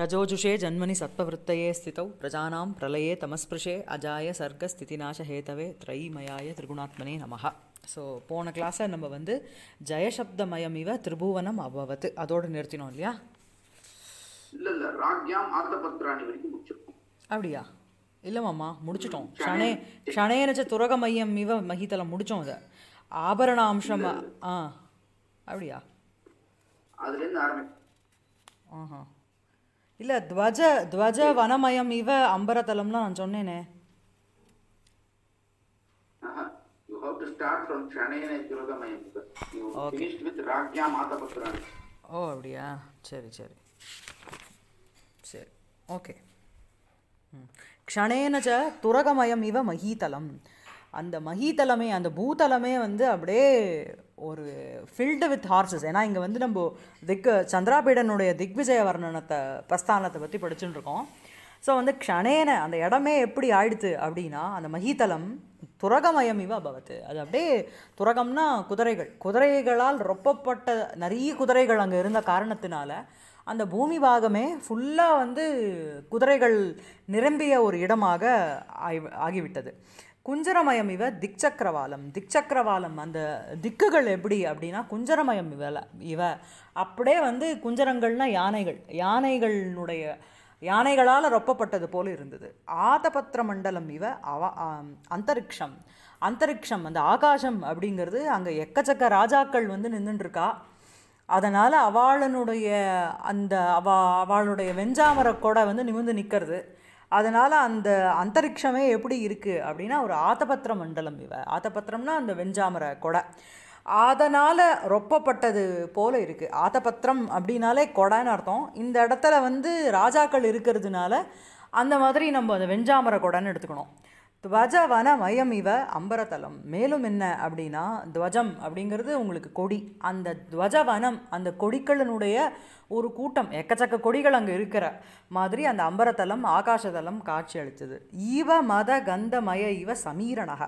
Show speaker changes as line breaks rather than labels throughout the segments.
ரஜோஜுஷே ஜன்மனி सत्त्ववृत्तये ஸ்திதௌ பிரஜானாம் பிரலயே தமஸ்பிருஷே அஜாய சர்க்க ஸ்திதிநாசஹேதவே ஹேதவே த்ரைமயாய திரிகுணாத்மனே நமஹா ஸோ போன கிளாஸை நம்ம வந்து ஜயசப்தமயம் இவ திரிபுவனம் அபவத்து அதோடு நிறுத்தினோம் இல்லையா அப்படியா இல்லை மாமா முடிச்சிட்டோம் ஷனே ஷனேனச்ச துரக மையம் இவ மகிதலம் முடித்தோம் அதை ஆபரண அம்சம் ஆ அப்படியா
அதுலேருந்து ஆரம்பி ஆஹா
இல்லை துவஜ துவஜ வனமயம் இவ அம்பரதலம்லாம் நான் சொன்னேனே ஓ அப்படியா சரி சரி சரி ஓகே க்ஷணேன ச துரகமயம் இவ மகீதலம் அந்த மகிதலமே அந்த பூதலமே வந்து அப்படியே ஒரு ஃபில்டு வித் ஹார்சஸ் ஏன்னா இங்கே வந்து நம்ம திக் சந்திராபீடனுடைய திக்விஜய வர்ணனத்தை பிரஸ்தானத்தை பற்றி படிச்சுட்டு இருக்கோம் ஸோ வந்து க்ஷணேன அந்த இடமே எப்படி ஆயிடுத்து அப்படின்னா அந்த மகிதலம் துரகமயம் இவ பவத்து அது அப்படியே துரகம்னா குதிரைகள் குதிரைகளால் ரொப்பப்பட்ட நிறைய குதிரைகள் அங்கே இருந்த காரணத்தினால அந்த பூமி பாகமே ஃபுல்லாக வந்து குதிரைகள் நிரம்பிய ஒரு இடமாக ஆகிவிட்டது குஞ்சரமயம் இவ திக்சக்கரவாலம் திக்சக்கரவாலம் அந்த திக்குகள் எப்படி அப்படின்னா குஞ்சரமயம் இவல இவ அப்படியே வந்து குஞ்சரங்கள்னா யானைகள் யானைகளினுடைய யானைகளால் ரொப்பப்பட்டது போல இருந்தது ஆதபத்திர மண்டலம் இவ அவ அந்தரிக்ஷம் அந்தரிக்ஷம் அந்த ஆகாசம் அப்படிங்கிறது அங்கே எக்கச்சக்க ராஜாக்கள் வந்து நின்றுட்டுருக்கா அதனால் அவாளனுடைய அந்த அவ அவளுடைய வெஞ்சாமர கொடை வந்து நிமிந்து நிற்கிறது அதனால் அந்த அந்தரிக்ஷமே எப்படி இருக்குது அப்படின்னா ஒரு ஆத்தபத்திர மண்டலம் இவ ஆத்தபத்திரம்னா அந்த வெஞ்சாமர கொடை அதனால் ரொப்பப்பட்டது போல் இருக்குது ஆத்தபத்திரம் அப்படின்னாலே கொடைன்னு அர்த்தம் இந்த இடத்துல வந்து ராஜாக்கள் இருக்கிறதுனால அந்த மாதிரி நம்ம அந்த வெஞ்சாமர கொடைன்னு எடுத்துக்கணும் துவஜவான மயம் இவ அம்பரதலம் மேலும் என்ன அப்படின்னா துவஜம் அப்படிங்கிறது உங்களுக்கு கொடி அந்த துவஜவனம் அந்த கொடிகளினுடைய ஒரு கூட்டம் எக்கச்சக்க கொடிகள் அங்கே இருக்கிற மாதிரி அந்த அம்பரத்தலம் ஆகாசதலம் காட்சி அளித்தது ஈவ மத கந்தமய இவ சமீரனக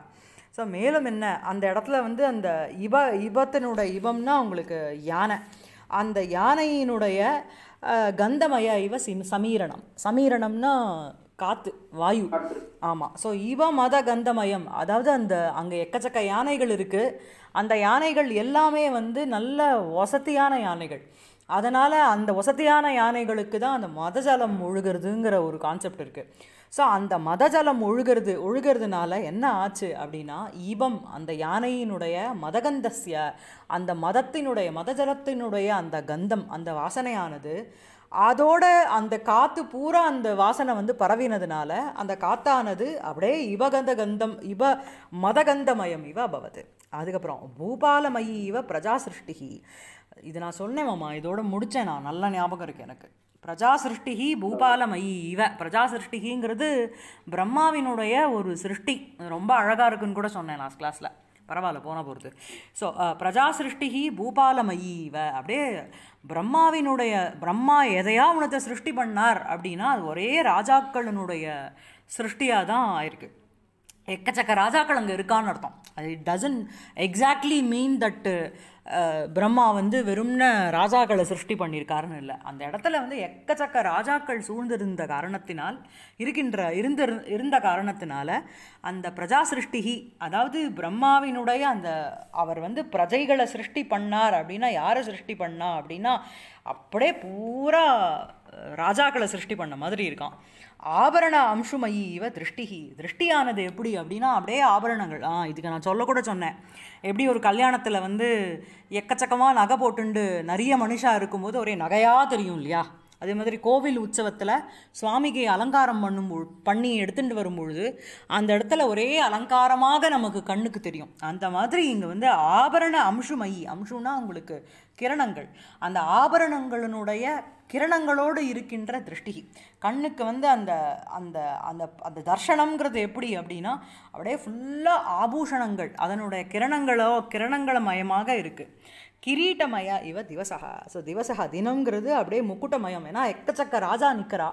ஸோ மேலும் என்ன அந்த இடத்துல வந்து அந்த இப இபத்தினுடைய இபம்னா உங்களுக்கு யானை அந்த யானையினுடைய கந்தமய இவ சிம் சமீரணம் சமீரணம்னா காற்று வாயு ஆமாம் ஸோ ஈவா மாதா கந்தமயம் அதாவது அந்த அங்கே எக்கச்சக்க யானைகள் இருக்குது அந்த யானைகள் எல்லாமே வந்து நல்ல வசதியான யானைகள் அதனால் அந்த வசதியான யானைகளுக்கு தான் அந்த மதஜலம் ஒழுகிறதுங்கிற ஒரு கான்செப்ட் இருக்குது ஸோ அந்த மதஜலம் ஒழுகிறது ஒழுகிறதுனால என்ன ஆச்சு அப்படின்னா ஈபம் அந்த யானையினுடைய மதகந்தஸ்ய அந்த மதத்தினுடைய மதஜலத்தினுடைய அந்த கந்தம் அந்த வாசனையானது அதோட அந்த காற்று பூரா அந்த வாசனை வந்து பரவினதுனால அந்த காத்தானது அப்படியே இவகந்த கந்தம் இவ மதகந்தமயம் இவ அபவது அதுக்கப்புறம் பூபாலமயி இவ பிரஜா சிருஷ்டிகி இது நான் சொன்னேன் இதோட முடித்தேன் நான் நல்ல ஞாபகம் இருக்குது எனக்கு பிரஜா சிருஷ்டிகி பூபாலமயி இவ பிரஜா சிருஷ்டிகிங்கிறது பிரம்மாவினுடைய ஒரு சிருஷ்டி ரொம்ப அழகாக இருக்குன்னு கூட சொன்னேன் லாஸ்ட் கிளாஸில் பரவாயில்ல போனால் பொறுத்து ஸோ பிரஜா பூபாலமயி பூபாலமயீவ அப்படியே பிரம்மாவினுடைய பிரம்மா எதையா உனத்தை சிருஷ்டி பண்ணார் அப்படின்னா அது ஒரே ராஜாக்களினுடைய சிருஷ்டியாக தான் ஆயிருக்கு எக்கச்சக்க ராஜாக்கள் அங்கே இருக்கான்னு அர்த்தம் அது இட் எக்ஸாக்ட்லி மீன் தட்டு பிரம்மா வந்து வெறும்ன ராஜாக்களை சிருஷ்டி பண்ணியிருக்காருன்னு இல்லை அந்த இடத்துல வந்து எக்கச்சக்க ராஜாக்கள் சூழ்ந்திருந்த காரணத்தினால் இருக்கின்ற இருந்த இருந்த காரணத்தினால அந்த பிரஜா சிருஷ்டிகி அதாவது பிரம்மாவினுடைய அந்த அவர் வந்து பிரஜைகளை சிருஷ்டி பண்ணார் அப்படின்னா யாரை சிருஷ்டி பண்ணா அப்படின்னா அப்படியே பூரா ராஜாக்களை சிருஷ்டி பண்ண மாதிரி இருக்கான் ஆபரண அம்சுமயி இவ திருஷ்டி திருஷ்டியானது எப்படி அப்படின்னா அப்படியே ஆபரணங்கள் ஆ இதுக்கு நான் சொல்லக்கூட சொன்னேன் எப்படி ஒரு கல்யாணத்தில் வந்து எக்கச்சக்கமாக நகை போட்டுண்டு நிறைய மனுஷா இருக்கும்போது ஒரே நகையாக தெரியும் இல்லையா அதே மாதிரி கோவில் உற்சவத்தில் சுவாமிக்கு அலங்காரம் பண்ணும் பண்ணி எடுத்துகிட்டு வரும்பொழுது அந்த இடத்துல ஒரே அலங்காரமாக நமக்கு கண்ணுக்கு தெரியும் அந்த மாதிரி இங்கே வந்து ஆபரண அம்சுமயி அம்சுன்னா உங்களுக்கு கிரணங்கள் அந்த ஆபரணங்களினுடைய கிரணங்களோடு இருக்கின்ற திருஷ்டி கண்ணுக்கு வந்து அந்த அந்த அந்த அந்த தர்ஷனங்கிறது எப்படி அப்படின்னா அப்படியே ஃபுல்லாக ஆபூஷணங்கள் அதனுடைய கிரணங்களோ கிரணங்கள மயமாக இருக்குது கிரீட்டமயா இவ திவசகா ஸோ திவசகா தினங்கிறது அப்படியே முக்குட்டமயம் ஏன்னா எக்கச்சக்க ராஜா நிற்கிறா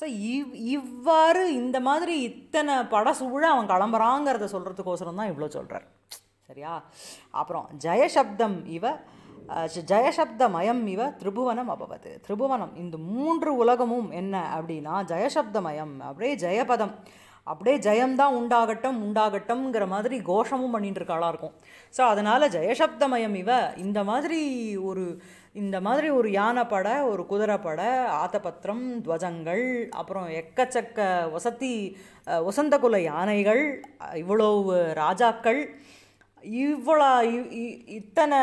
ஸோ இவ் இவ்வாறு இந்த மாதிரி இத்தனை பட சூழ அவன் கிளம்புறாங்கிறத சொல்கிறதுக்கோசரம் தான் இவ்வளோ சொல்கிறார் சரியா அப்புறம் ஜெயசப்தம் இவ ஜெயசப்தமயம் இவ திரிபுவனம் அபவது திரிபுவனம் இந்த மூன்று உலகமும் என்ன அப்படின்னா ஜெயசப்தமயம் அப்படியே ஜெயபதம் அப்படியே ஜெயம்தான் உண்டாகட்டம் உண்டாகட்டம்ங்கிற மாதிரி கோஷமும் பண்ணிட்டு இருக்காளாக இருக்கும் ஸோ அதனால் ஜெயசப்தமயம் இவ இந்த மாதிரி ஒரு இந்த மாதிரி ஒரு யானை பட ஒரு குதிரை ஆத்தபத்திரம் துவஜங்கள் அப்புறம் எக்கச்சக்க வசதி வசந்த குல யானைகள் இவ்வளவு ராஜாக்கள் இவ்வளோ இத்தனை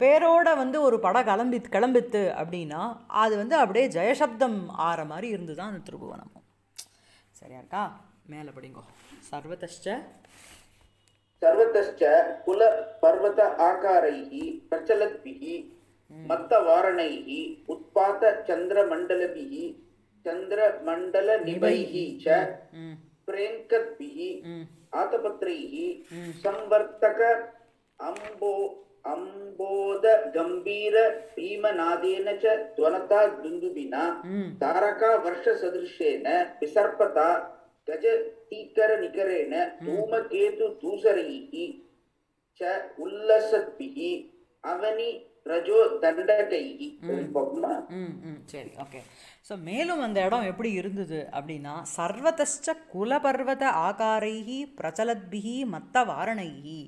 பேரோட வந்து ஒரு படம் கிளம்பி கிளம்பித்து அப்படின்னா அது வந்து அப்படியே ஜெயசப்தம் ஆற மாதிரி இருந்து தான் அந்த திருபுவனமும் சரியா இருக்கா மேல படிங்கோ சர்வதஷ்ட
சர்வதஷ்ட குல பர்வத ஆகாரைஹி பிரச்சலத்பிஹி மத்த வாரணைஹி உத்பாத சந்திர மண்டலபிஹி சந்திர மண்டல நிபைஹி ச பிரேங்கத்பிஹி ஆதபத்ரைஹி சம்வர்த்தக அம்போ அம்போத கம்பீர பீமநாதேன ச துவனதா துந்துபினா தாரகா வருஷ சதிருஷேன விசர்பதா கஜதீக்கர நிகரேன தூமகேது தூசரைகி ச உல்லசத்பிகி அவனி ரஜோ தண்டகைகி
சரி ஓகே ஸோ மேலும் அந்த இடம் எப்படி இருந்தது அப்படின்னா சர்வதஷ்ட குலபர்வத ஆகாரைகி பிரச்சலத்பிகி மத்த வாரணைகி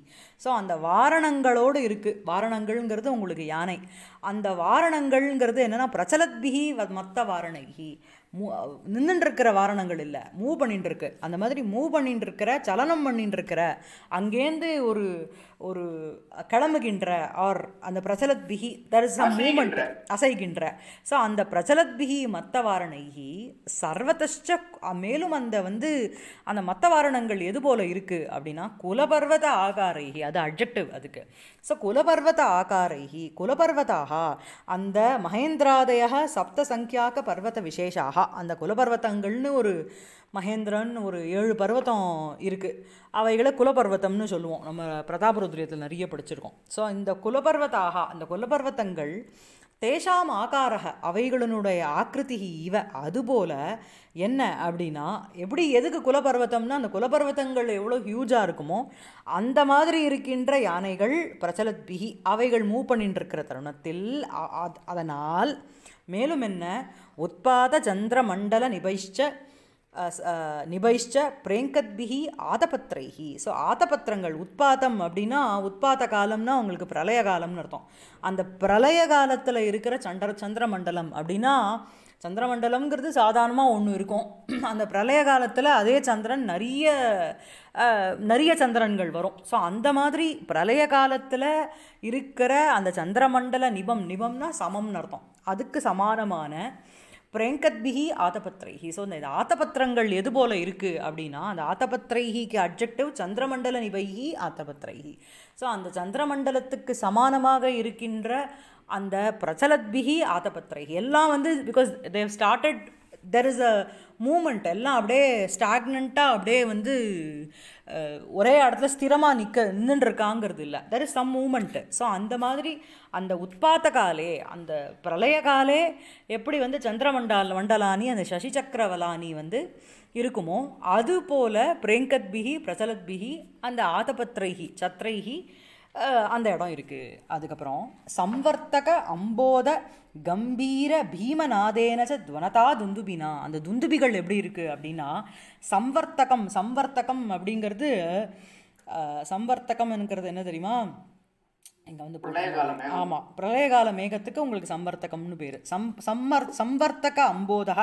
ஸோ அந்த வாரணங்களோடு இருக்குது வாரணங்கள்ங்கிறது உங்களுக்கு யானை அந்த வாரணங்கள்ங்கிறது என்னென்னா பிரச்சலத்பிகி மத்த வாரணைகி மூ நின்றுட்டுருக்கிற வாரணங்கள் இல்லை மூவ் பண்ணிட்டு இருக்கு அந்த மாதிரி மூவ் பண்ணிட்டு இருக்கிற சலனம் பண்ணிட்டு இருக்கிற அங்கேருந்து ஒரு ஒரு கிளம்புகின்ற ஆர் அந்த பிரசலத் பிகி தர் இஸ் அ மூமெண்ட் அசைகின்ற ஸோ அந்த பிரசலத் பிகி மத்த வாரணைகி சர்வதஷ்ட மேலும் அந்த வந்து அந்த மத்த வாரணங்கள் எது போல இருக்குது அப்படின்னா குலபர்வத ஆகாரைகி அது அப்ஜெக்டிவ் அதுக்கு ஸோ குலபர்வத ஆகாரைகி குலபர்வதாக அந்த மகேந்திராதய சப்த சங்கியாக பர்வத விசேஷாக மகா அந்த குலபர்வத்தங்கள்னு ஒரு மகேந்திரன் ஒரு ஏழு பர்வத்தம் இருக்குது அவைகளை குலபர்வத்தம்னு சொல்லுவோம் நம்ம பிரதாபருத்ரியத்தில் நிறைய படிச்சிருக்கோம் ஸோ இந்த குலபர்வத்தாக அந்த குலபர்வத்தங்கள் தேஷாம் ஆகாரக அவைகளினுடைய ஆக்கிருதி இவ அதுபோல் என்ன அப்படின்னா எப்படி எதுக்கு குலபர்வத்தம்னா அந்த குலபர்வத்தங்கள் எவ்வளோ ஹியூஜாக இருக்குமோ அந்த மாதிரி இருக்கின்ற யானைகள் பிரச்சலத் பிகி அவைகள் மூவ் பண்ணிட்டு இருக்கிற தருணத்தில் அதனால் மேலும் என்ன உற்பாதச்சந்திரமண்டலநிபைஷ்ச நிபைஷ்ச பிரேங்கத்பிகி ஆதபத்திரைகி ஸோ ஆதபத்திரங்கள் உத்பாதம் அப்படின்னா உத்பாத காலம்னா உங்களுக்கு பிரளய காலம்னு அர்த்தம் அந்த பிரளய காலத்தில் இருக்கிற சந்திர சந்திரமண்டலம் அப்படின்னா சந்திரமண்டலம்ங்கிறது சாதாரணமாக ஒன்று இருக்கும் அந்த பிரளய காலத்தில் அதே சந்திரன் நிறைய நிறைய சந்திரன்கள் வரும் ஸோ அந்த மாதிரி பிரளய காலத்தில் இருக்கிற அந்த சந்திரமண்டல நிபம் நிபம்னா சமம்னு அர்த்தம் அதுக்கு சமானமான பிரேங்கத்பிகி ஆத்தபத்ரைஹி ஸோ இந்த ஆத்தபத்திரங்கள் எது போல் இருக்குது அப்படின்னா அந்த ஆத்தபத்ரைஹிக்கு அப்ஜெக்டிவ் சந்திரமண்டல நிபைஹி ஆத்தபத்ரைஹி ஸோ அந்த சந்திரமண்டலத்துக்கு சமானமாக இருக்கின்ற அந்த பிரச்சலத்பிகி ஆத்தபத்ரைஹி எல்லாம் வந்து because they started there is a movement எல்லாம் அப்படியே ஸ்டாக்னண்ட்டாக அப்படியே வந்து ஒரே இடத்துல ஸ்திரமாக நிற்க நின்றுருக்காங்கிறது இல்லை there is some movement so அந்த மாதிரி அந்த உத்பாத்த காலே அந்த பிரளய காலே எப்படி வந்து சந்திரமண்டால் மண்டலானி அந்த சசி சக்கரவலானி வந்து இருக்குமோ அது போல் பிரசலத் பிரசலத்பிகி அந்த ஆதபத்ரைகி சத்ரைகி அந்த இடம் இருக்குது அதுக்கப்புறம் சம்வர்த்தக அம்போத கம்பீர பீமநாதேனச துவனதா துந்துபினா அந்த துந்துபிகள் எப்படி இருக்குது அப்படின்னா சம்வர்த்தகம் சம்வர்த்தகம் அப்படிங்கிறது சம்வர்த்தகம்ங்கிறது என்ன தெரியுமா இங்கே வந்து ஆமாம் பிரளயகால மேகத்துக்கு உங்களுக்கு சம்பர்த்தகம்னு பேர் சம் சம்மர் சம்பர்த்தக அம்போதக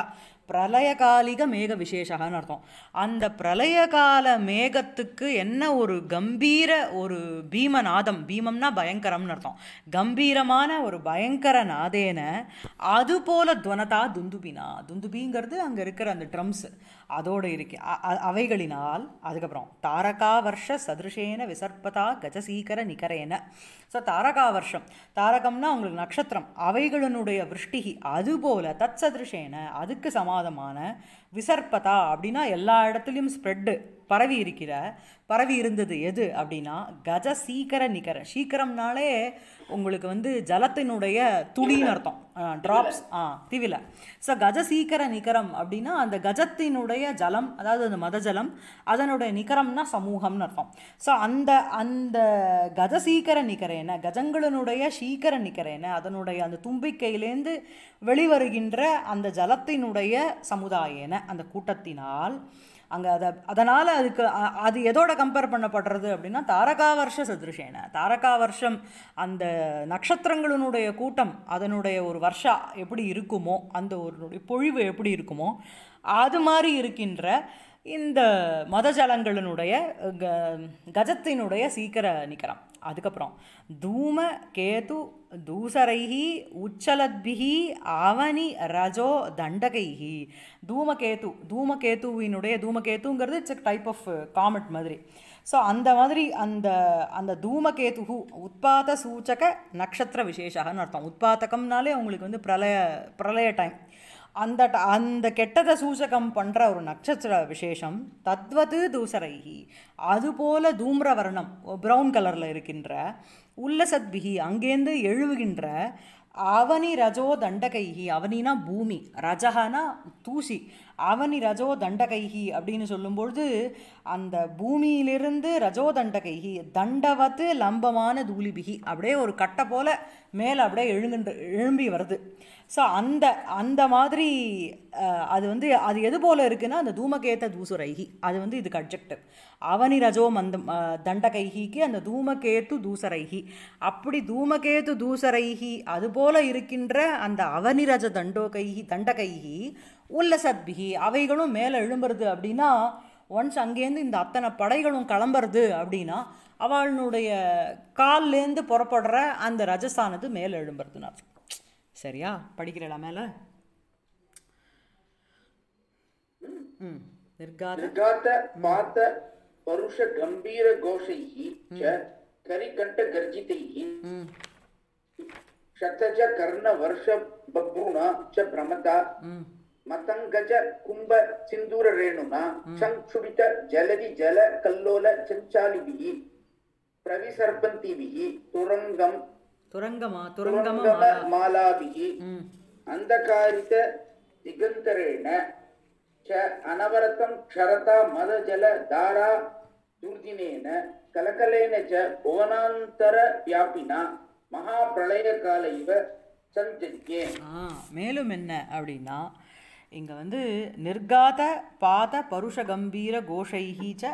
பிரளயகாலிக மேக விசேஷகான்னு அர்த்தம் அந்த பிரளயகால மேகத்துக்கு என்ன ஒரு கம்பீர ஒரு பீம நாதம் பீமம்னா பயங்கரம்னு அர்த்தம் கம்பீரமான ஒரு பயங்கர நாதேன அது போல துவனதா துந்துபினா துந்துபிங்கிறது அங்கே இருக்கிற அந்த ட்ரம்ஸ் அதோடு இருக்கு அவைகளினால் அதுக்கப்புறம் தாரகா வருஷ சதுருஷேன விசர்பதா கஜசீகர நிகரேன ஸோ தாரகா வருஷம் தாரகம்னா உங்களுக்கு நட்சத்திரம் அவைகளினுடைய விருஷ்டிகி அதுபோல் தத் சதுருஷேன அதுக்கு சமாதமான விசர்பதா அப்படின்னா எல்லா இடத்துலையும் ஸ்ப்ரெட்டு பரவி இருக்கிற பரவி இருந்தது எது அப்படின்னா கஜ சீக்கிர நிகர சீக்கிரம்னாலே உங்களுக்கு வந்து ஜலத்தினுடைய துளின்னு அர்த்தம் ட்ராப்ஸ் ஆ திவில ஸோ கஜ சீக்கிர நிகரம் அப்படின்னா அந்த கஜத்தினுடைய ஜலம் அதாவது அந்த மத ஜலம் அதனுடைய நிகரம்னா சமூகம்னு அர்த்தம் ஸோ அந்த அந்த கஜ சீக்கிர நிகர என்ன கஜங்களினுடைய சீக்கிர நிகர என்ன அதனுடைய அந்த தும்பிக்கையிலேருந்து வெளிவருகின்ற அந்த ஜலத்தினுடைய சமுதாயன அந்த கூட்டத்தினால் அங்கே அதை அதனால் அதுக்கு அது எதோட கம்பேர் பண்ணப்படுறது அப்படின்னா தாரகா வருஷ சதுருஷேன தாரகா வருஷம் அந்த நட்சத்திரங்களினுடைய கூட்டம் அதனுடைய ஒரு வருஷம் எப்படி இருக்குமோ அந்த ஒரு பொழிவு எப்படி இருக்குமோ அது மாதிரி இருக்கின்ற இந்த மதஜலங்களினுடைய க கஜத்தினுடைய சீக்கிர நிற்கிறான் அதுக்கப்புறம் தூம கேது தூசரைः உச்சலத்பிः அவனி ரஜோ தண்டகைः தூமகேது தூமகேத்துவினுடைய தூமகேத்துங்கிறது இட்ஸ் டைப் ஆஃப் காமெட் மாதிரி ஸோ அந்த மாதிரி அந்த அந்த தூமகேது உத்பாத சூச்சக நக்ஷத்திர விசேஷான்னு அர்த்தம் உத்பாத்தகம்னாலே உங்களுக்கு வந்து பிரலய பிரலய டைம் அந்த அந்த கெட்டதை சூசகம் பண்ணுற ஒரு நட்சத்திர விசேஷம் தத்வது தூசரைகி அதுபோல தூம்ரவர்ணம் ப்ரௌன் கலரில் இருக்கின்ற உல்லசத்பிகி அங்கேருந்து எழுவுகின்ற அவனி ரஜோ தண்டகைகி அவனினா பூமி ரஜகானா தூசி அவனி ரஜோ தண்டகைகி அப்படின்னு சொல்லும்பொழுது அந்த பூமியிலிருந்து ரஜோ தண்டகைகி தண்டவத்து லம்பமான தூலிபிகி அப்படியே ஒரு கட்டை போல மேலே அப்படியே எழுங்குன்ற எழும்பி வருது ஸோ அந்த அந்த மாதிரி அது வந்து அது எது போல் இருக்குன்னா அந்த தூமகேத்த தூசுரைகி அது வந்து இதுக்கு அப்ஜெக்டிவ் அவனி ரஜோ மந்த தண்டகைகிக்கு அந்த தூமகேத்து தூசரைகி அப்படி தூமகேத்து தூசரைகி போல் இருக்கின்ற அந்த அவனிரஜ தண்டோகைகி தண்டகைகி உள்ள பிகி அவைகளும் மேலே எழும்புறது அப்படின்னா ஒன்ஸ் அங்கேருந்து இந்த அத்தனை படைகளும் கிளம்புறது அப்படின்னா அவளுடைய கால்லேருந்து புறப்படுற அந்த ரஜஸ்தானது மேலே எழும்புறதுனா சரியா படிக்கிறடா மேலே ம் నిర్గాత
வருஷ పరుష గంభీర ಮತಂಗಜ ಕುಂಭ ಸಿಂಧೂರ ರೇಣುನ ಶಂಕ್ಷುಡಿತ ಜಲದಿ ಜಲ ಕಲ್ಲೋಲ ಚಂಚಾಲಿಭಿ ಪ್ರವಿಸರ್ಪಂತಿಭಿ ತುರಂಗಂ
ತುರಂಗಮ ತುರಂಗಮ
ಮಾಲಾಭಿ ಅಂಧಕಾರಿತ ದಿಗಂತರೇಣ ಚ ಅನವರತಂ ಕ್ಷರತ ಮದ ಜಲ ಧಾರಾ ದುರ್ದಿನೇನ ಕಲಕಲೇನ ಚ ಭುವನಾಂತರ ವ್ಯಾಪಿನ ಮಹಾಪ್ರಳಯ ಕಾಲ ಇವ
ಸಂಜನ್ಯೆ மேலும் என்ன அப்படின்னா இங்கே வந்து நிர்காத பாத பருஷ கம்பீர கோஷைஹி ச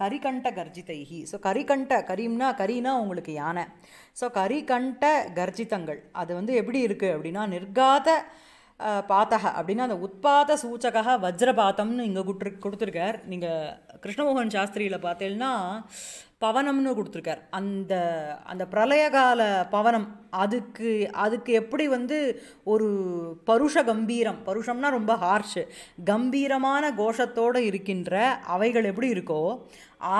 கரிகண்ட கர்ஜிதைஹி ஸோ கரிகண்ட கரீம்னா கரினா உங்களுக்கு யானை ஸோ கரிகண்ட கர்ஜிதங்கள் அது வந்து எப்படி இருக்குது அப்படின்னா நிர்காத பாத்தக அப்படின்னா அந்த உட்பாத சூச்சக வஜ்ரபாத்தம்னு இங்கே குட்டு கொடுத்துருக்கார் நீங்கள் கிருஷ்ணமோகன் சாஸ்திரியில் பார்த்தேன்னா பவனம்னு கொடுத்துருக்கார் அந்த அந்த பிரளயகால பவனம் அதுக்கு அதுக்கு எப்படி வந்து ஒரு பருஷ கம்பீரம் பருஷம்னா ரொம்ப ஹார்ஷு கம்பீரமான கோஷத்தோடு இருக்கின்ற அவைகள் எப்படி இருக்கோ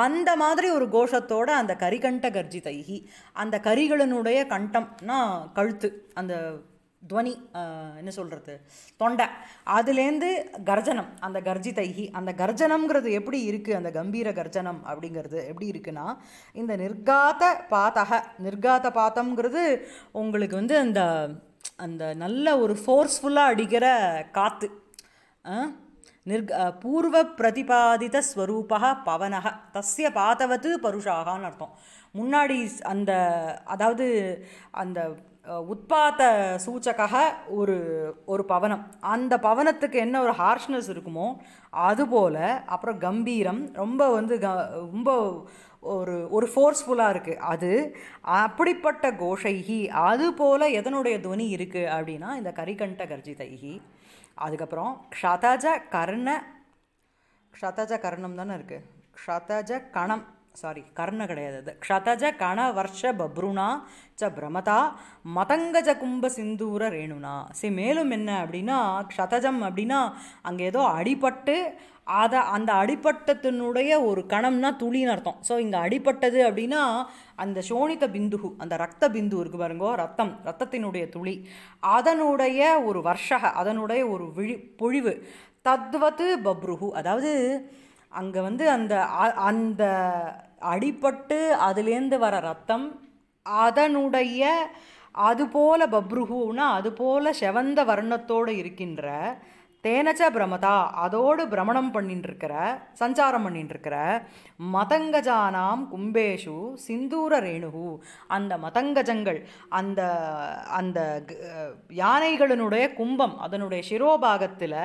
அந்த மாதிரி ஒரு கோஷத்தோடு அந்த கரிகண்ட கர்ஜிதைகி அந்த கரிகளினுடைய கண்டம்னா கழுத்து அந்த துவனி என்ன சொல்கிறது தொண்டை அதுலேருந்து கர்ஜனம் அந்த கர்ஜி தைகி அந்த கர்ஜனம்ங்கிறது எப்படி இருக்குது அந்த கம்பீர கர்ஜனம் அப்படிங்கிறது எப்படி இருக்குன்னா இந்த நிர்காத்த பாத்தக நிர்காத பாத்தம்ங்கிறது உங்களுக்கு வந்து அந்த அந்த நல்ல ஒரு ஃபோர்ஸ்ஃபுல்லாக அடிக்கிற காற்று நிர்க பூர்வ பிரதிபாதித ஸ்வரூபா பவனக தஸ்ய பாத்தவத்து பருஷாகான்னு அர்த்தம் முன்னாடி அந்த அதாவது அந்த உத்பாத்த சூச்சக்காக ஒரு ஒரு பவனம் அந்த பவனத்துக்கு என்ன ஒரு ஹார்ஷ்னஸ் இருக்குமோ அதுபோல் அப்புறம் கம்பீரம் ரொம்ப வந்து க ரொம்ப ஒரு ஒரு ஃபோர்ஸ்ஃபுல்லாக இருக்குது அது அப்படிப்பட்ட கோஷைகி அது போல் எதனுடைய துவனி இருக்குது அப்படின்னா இந்த கரிகண்ட தைகி அதுக்கப்புறம் க்ஷதஜ கர்ண க்ஷதஜ கர்ணம் தானே இருக்குது க்ஷதஜ கணம் சாரி கர்ண கிடையாது அது க்ஷதஜ கண வர்ஷ பப்ருணா ச பிரமதா மதங்கஜ கும்ப சிந்தூர ரேணுனா சரி மேலும் என்ன அப்படின்னா க்ஷதஜம் அப்படின்னா அங்கே ஏதோ அடிபட்டு அதை அந்த அடிப்பட்டத்தினுடைய ஒரு கணம்னா துளின்னு அர்த்தம் ஸோ இங்கே அடிப்பட்டது அப்படின்னா அந்த சோனித பிந்துகு அந்த ரத்த பிந்து இருக்கு பாருங்கோ ரத்தம் ரத்தத்தினுடைய துளி அதனுடைய ஒரு வர்ஷக அதனுடைய ஒரு விழி பொழிவு தத்வத்து பப்ருஹு அதாவது அங்கே வந்து அந்த அந்த அடிபட்டு அதுலேருந்து வர ரத்தம் அதனுடைய அதுபோல பப்ருஹூனா அதுபோல செவந்த வர்ணத்தோடு இருக்கின்ற தேனச்ச பிரமதா அதோடு பிரமணம் பண்ணிட்டுருக்கிற சஞ்சாரம் பண்ணிட்டுருக்கிற மதங்கஜானாம் கும்பேஷு சிந்தூர ரேணுகு அந்த மதங்கஜங்கள் அந்த அந்த யானைகளினுடைய கும்பம் அதனுடைய சிரோபாகத்தில்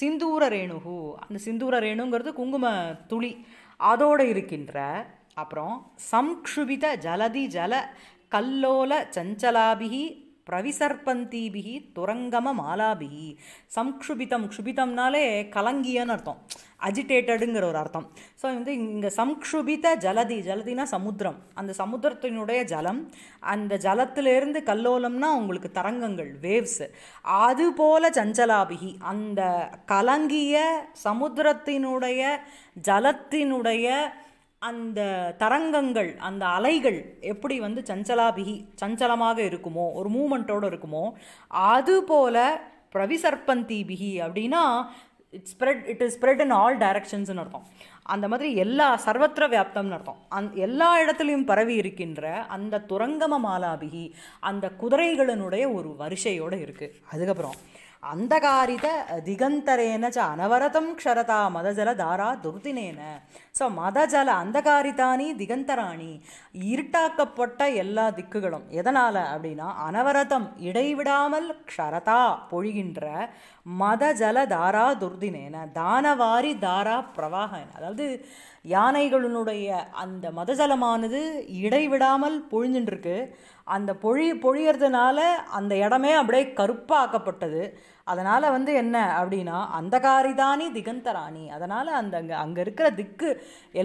சிந்தூர ரேணுகு அந்த சிந்தூர ரேணுங்கிறது குங்கும துளி அதோடு இருக்கின்ற அப்புறம் சம்க்ஷுபித ஜலதி ஜல கல்லோல சஞ்சலாபிகி பிரவிசர்பந்தீபிகி துரங்கம மாலாபிகி சம்க்ஷுபிதம் க்ஷுபிதம்னாலே கலங்கியன்னு அர்த்தம் அஜிடேட்டடுங்கிற ஒரு அர்த்தம் ஸோ வந்து இங்கே சம்க்ஷுபித ஜலதி ஜலதினா சமுத்திரம் அந்த சமுத்திரத்தினுடைய ஜலம் அந்த ஜலத்திலிருந்து கல்லோலம்னா உங்களுக்கு தரங்கங்கள் வேவ்ஸ் அது போல சஞ்சலாபிகி அந்த கலங்கிய சமுத்திரத்தினுடைய ஜலத்தினுடைய அந்த தரங்கங்கள் அந்த அலைகள் எப்படி வந்து சஞ்சலாபிகி சஞ்சலமாக இருக்குமோ ஒரு மூமெண்ட்டோடு இருக்குமோ அதுபோல் பிரவிசர்பந்தி பிகி அப்படின்னா it spread it is spread in all டைரக்ஷன்ஸ்னு அர்த்தம் அந்த மாதிரி எல்லா சர்வத்திர வியாப்தம்னு அர்த்தம் அந் எல்லா இடத்துலையும் பரவி இருக்கின்ற அந்த துரங்கம மாலாபிகி அந்த குதிரைகளினுடைய ஒரு வரிசையோடு இருக்குது அதுக்கப்புறம் அந்தகாரித திகந்தரேன ச அனவரதம் க்ஷரதா மதஜல தாரா துர்தினேன ஸோ மதஜல அந்தகாரிதானி திகந்தராணி இருட்டாக்கப்பட்ட எல்லா திக்குகளும் எதனால் அப்படின்னா அனவரதம் இடைவிடாமல் க்ஷரதா பொழிகின்ற மதஜல தாரா துர்தினேன தானவாரி தாரா பிரவாகன் அதாவது யானைகளினுடைய அந்த மதஜலமானது இடைவிடாமல் பொழிஞ்சுட்டுருக்கு அந்த பொழி பொழியறதுனால அந்த இடமே அப்படியே கருப்பாக்கப்பட்டது அதனால் வந்து என்ன அப்படின்னா அந்தகாரிதானி திகந்தராணி அதனால் அந்த அங்கே அங்கே இருக்கிற திக்கு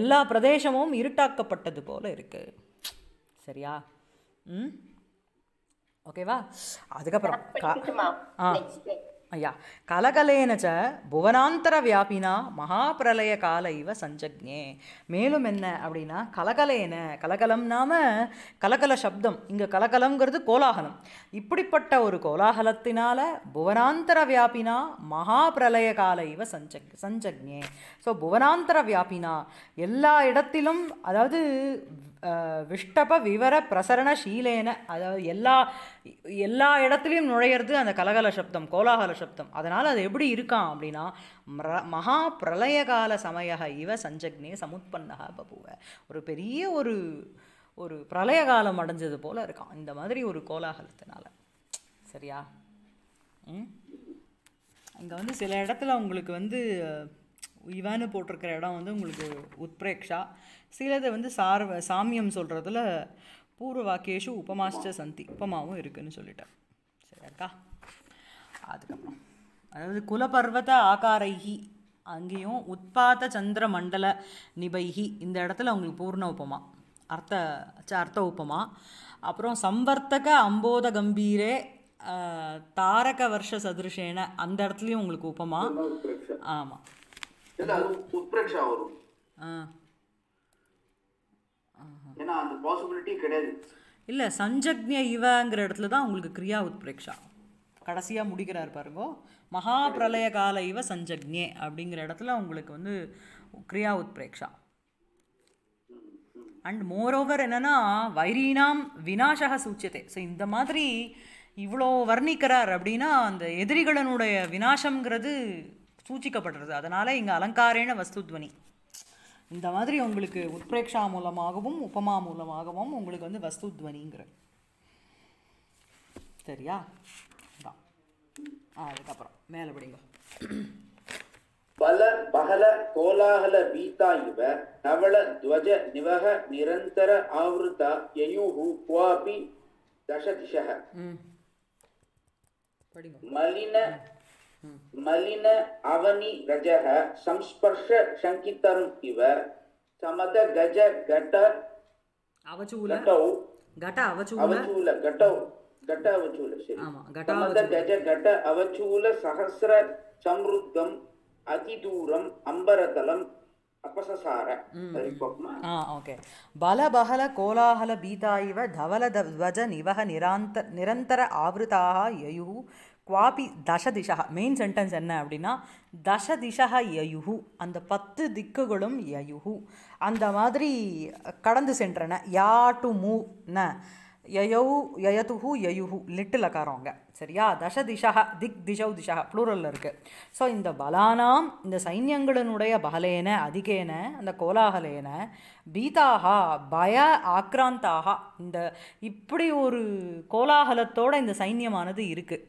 எல்லா பிரதேசமும் இருட்டாக்கப்பட்டது போல் இருக்குது சரியா ம் ஓகேவா அதுக்கப்புறம் ஆ ஐயா கலகலேன புவனாந்தர வியாபினா மகாபிரலய கால இவ சஞ்சக்ஞே மேலும் என்ன அப்படின்னா கலகலேன கலகலம் நாம கலகல சப்தம் இங்கே கலகலங்கிறது கோலாகலம் இப்படிப்பட்ட ஒரு கோலாகலத்தினால புவனாந்தர வியாபினா மகாபிரலய கால இவ சஞ்சக் சஞ்சக்ஞே ஸோ புவனாந்தர வியாபினா எல்லா இடத்திலும் அதாவது விஷ்டப விவர பிரசரண சீலேன அதாவது எல்லா எல்லா இடத்துலையும் நுழையிறது அந்த கலகல சப்தம் கோலாகல சப்தம் அதனால் அது எப்படி இருக்கான் அப்படின்னா மகா பிரளயகால சமய இவ சஞ்சக்னே சமுத்பன்னக பபுவ ஒரு பெரிய ஒரு ஒரு பிரளய காலம் அடைஞ்சது போல் இருக்கான் இந்த மாதிரி ஒரு கோலாகலத்தினால சரியா இங்கே வந்து சில இடத்துல உங்களுக்கு வந்து இவான்னு போட்டிருக்கிற இடம் வந்து உங்களுக்கு உத்பிரேக்ஷா சிலது வந்து சார்வ சாமியம் சொல்கிறதுல பூர்வ வாக்கியேஷு உபமாஷ்ட சந்தி உபமாவும் இருக்குதுன்னு சொல்லிட்டேன் சரியாக்கா அதுக்கப்புறம் அதாவது குலபர்வத ஆகாரைகி அங்கேயும் உத்பாத சந்திர மண்டல நிபைகி இந்த இடத்துல அவங்களுக்கு பூர்ண உபமா அர்த்த அர்த்த உபமா அப்புறம் சம்வர்த்தக அம்போத கம்பீரே தாரக வருஷ சதுருஷேன அந்த இடத்துலையும் உங்களுக்கு உப்பமா ஆமாம் ஆ
ஏன்னா அந்த பாசிபிலிட்டி கிடையாது
இல்லை சஞ்சக்ஞ இவங்கிற இடத்துல தான் உங்களுக்கு கிரியா உத்பிரேக்ஷா கடைசியாக முடிக்கிறார் பாருங்க மகா பிரளய கால இவ சஞ்சக்ஞே அப்படிங்கிற இடத்துல உங்களுக்கு வந்து கிரியா உத்பிரேக்ஷா அண்ட் மோரோவர் என்னென்னா வைரீனாம் வினாசக சூச்சியத்தை ஸோ இந்த மாதிரி இவ்வளோ வர்ணிக்கிறார் அப்படின்னா அந்த எதிரிகளனுடைய வினாசம்ங்கிறது சூச்சிக்கப்படுறது அதனால் இங்கே அலங்காரேன வஸ்துத்வனி இந்த மாதிரி உங்களுக்கு உத்பிரேக்ஷா மூலமாகவும் உபமா மூலமாகவும் உங்களுக்கு வந்து வஸ்து துவனிங்கிற சரியா அதுக்கப்புறம் மேலே படிங்க
பல பகல கோலாகல பீதா இவ நவள துவஜ நிவக நிரந்தர ஆவருத்தா யயூஹு குவாபி தசதிஷக மலின மலின அவனி கஜக சம்ஸ்பர்ஷ சங்கிதம் இவ சமத கஜ கட அவச்சூல கட அவச்சூல அவச்சூல கட கட அவச்சூல சரி சமத கஜ கட அவச்சூல சஹசிர சம்ருத்தம் அதிதூரம் அம்பரதலம்
ಓಕೆ ಬಲ ಬಹಲ ಕೋಲಾಹಲ ಬೀತಾ ಇವ ಧವಲ ಧ್ವಜ ನಿವಹ குவாபி தசதிஷா மெயின் சென்டென்ஸ் என்ன அப்படின்னா தசதிஷா யயுஹு அந்த பத்து திக்குகளும் யயுஹு அந்த மாதிரி கடந்து சென்றன யா டு மூ ந யயௌ யயதுஹு யயுஹு லிட்டில் அக்காரவங்க சரியா தச திக் திஷௌ திஷா ப்ளூரலில் இருக்குது ஸோ இந்த பலானாம் இந்த சைன்யங்களினுடைய பலேன அதிகேன அந்த கோலாகலேன பீதாக பய ஆக்ராந்தாக இந்த இப்படி ஒரு கோலாகலத்தோடு இந்த சைன்யமானது இருக்குது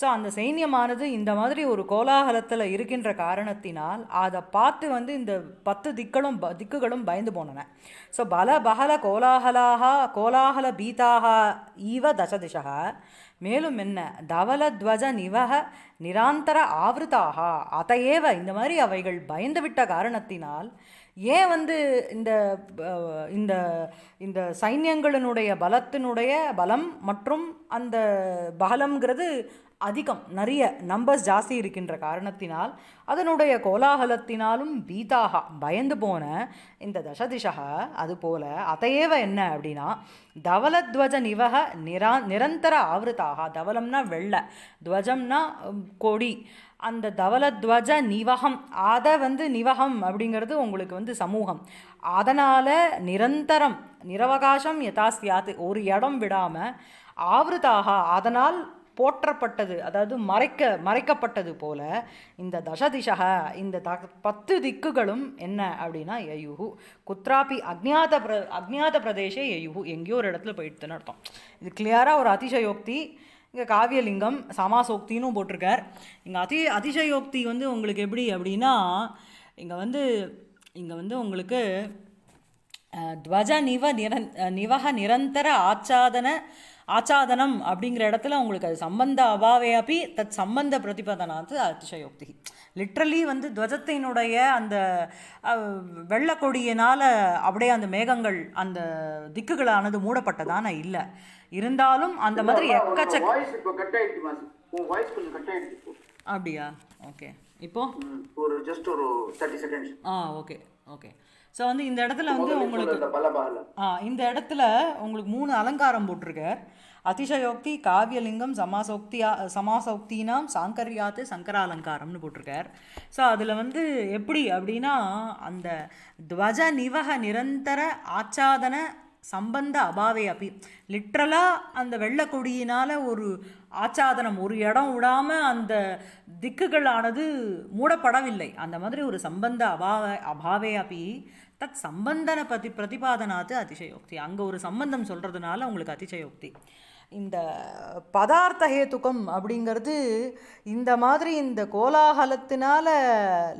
ஸோ அந்த சைன்யமானது இந்த மாதிரி ஒரு கோலாகலத்தில் இருக்கின்ற காரணத்தினால் அதை பார்த்து வந்து இந்த பத்து திக்களும் திக்குகளும் பயந்து போனன ஸோ பல பகல கோலாகலாக கோலாகல பீதாக ஈவ தசதிஷக மேலும் என்ன தவலத்வஜ நிவக நிராந்தர ஆவிருத்தாக அதையேவ இந்த மாதிரி அவைகள் பயந்துவிட்ட காரணத்தினால் ஏன் வந்து இந்த இந்த இந்த சைன்யங்களினுடைய பலத்தினுடைய பலம் மற்றும் அந்த பலம்ங்கிறது அதிகம் நிறைய நம்பர்ஸ் ஜாஸ்தி இருக்கின்ற காரணத்தினால் அதனுடைய கோலாகலத்தினாலும் பீதாக பயந்து போன இந்த தசதிஷா அதுபோல் அதையேவ என்ன அப்படின்னா தவலத்வஜ நிவக நிரா நிரந்தர ஆவருத்தாக தவலம்னா வெள்ளை துவஜம்னா கொடி அந்த தவலத்வஜ நிவகம் அதை வந்து நிவகம் அப்படிங்கிறது உங்களுக்கு வந்து சமூகம் அதனால் நிரந்தரம் நிரவகாசம் யதாஸ்தியாது ஒரு இடம் விடாமல் ஆவருத்தாக அதனால் போற்றப்பட்டது அதாவது மறைக்க மறைக்கப்பட்டது போல இந்த தசதிஷக இந்த த பத்து திக்குகளும் என்ன அப்படின்னா எயுகு குத்ராபி அக்ஞாத பிர அக்ஞாத பிரதேசே எயுகு எங்கேயோ ஒரு இடத்துல போயிட்டு அர்த்தம் இது கிளியராக ஒரு அதிசயோக்தி இங்கே காவியலிங்கம் சமாசோக்தின்னு போட்டிருக்கார் இங்கே அதி அதிசயோக்தி வந்து உங்களுக்கு எப்படி அப்படின்னா இங்கே வந்து இங்கே வந்து உங்களுக்கு துவஜ நிவ நிரந் நிவக நிரந்தர ஆச்சாதன ஆச்சாதனம் அப்படிங்கிற இடத்துல அவங்களுக்கு அது சம்பந்த அபாவே அப்படி தத் சம்பந்த பிரதிபதனாத்து அதிசயோக்தி லிட்ரலி வந்து துவஜத்தினுடைய அந்த வெள்ளக்கொடியினால் அப்படியே அந்த மேகங்கள் அந்த திக்குகளானது மூடப்பட்டதான இல்லை இருந்தாலும் அந்த மாதிரி எக்கச்சக்க அப்படியா ஓகே இப்போ ஒரு ஜஸ்ட் ஒரு thirty seconds ah okay okay so வந்து இந்த இடத்துல வந்து உங்களுக்கு ஆ இந்த இடத்துல உங்களுக்கு மூணு அலங்காரம் போட்டிருக்கார் அதிசயோக்தி காவியலிங்கம் சமாசோக்தியா சமாசோக்தினாம் சாங்கர்யாத்து சங்கராலங்காரம்னு போட்டிருக்கார் ஸோ அதில் வந்து எப்படி அப்படின்னா அந்த துவஜ நிவக நிரந்தர ஆச்சாதன சம்பந்த அபாவை அப்பி லிட்ரலாக அந்த வெள்ளக்கொடியினால் ஒரு ஆச்சாதனம் ஒரு இடம் விடாமல் அந்த திக்குகளானது மூடப்படவில்லை அந்த மாதிரி ஒரு சம்பந்த அபாவ அபாவே அப்பி தத் சம்பந்தன பதி பிரதிபாதனாத்து அதிசயோக்தி அங்கே ஒரு சம்பந்தம் சொல்கிறதுனால அவங்களுக்கு அதிசயோக்தி இந்த பதார்த்த ஹேத்துக்கம் அப்படிங்கிறது இந்த மாதிரி இந்த கோலாகலத்தினால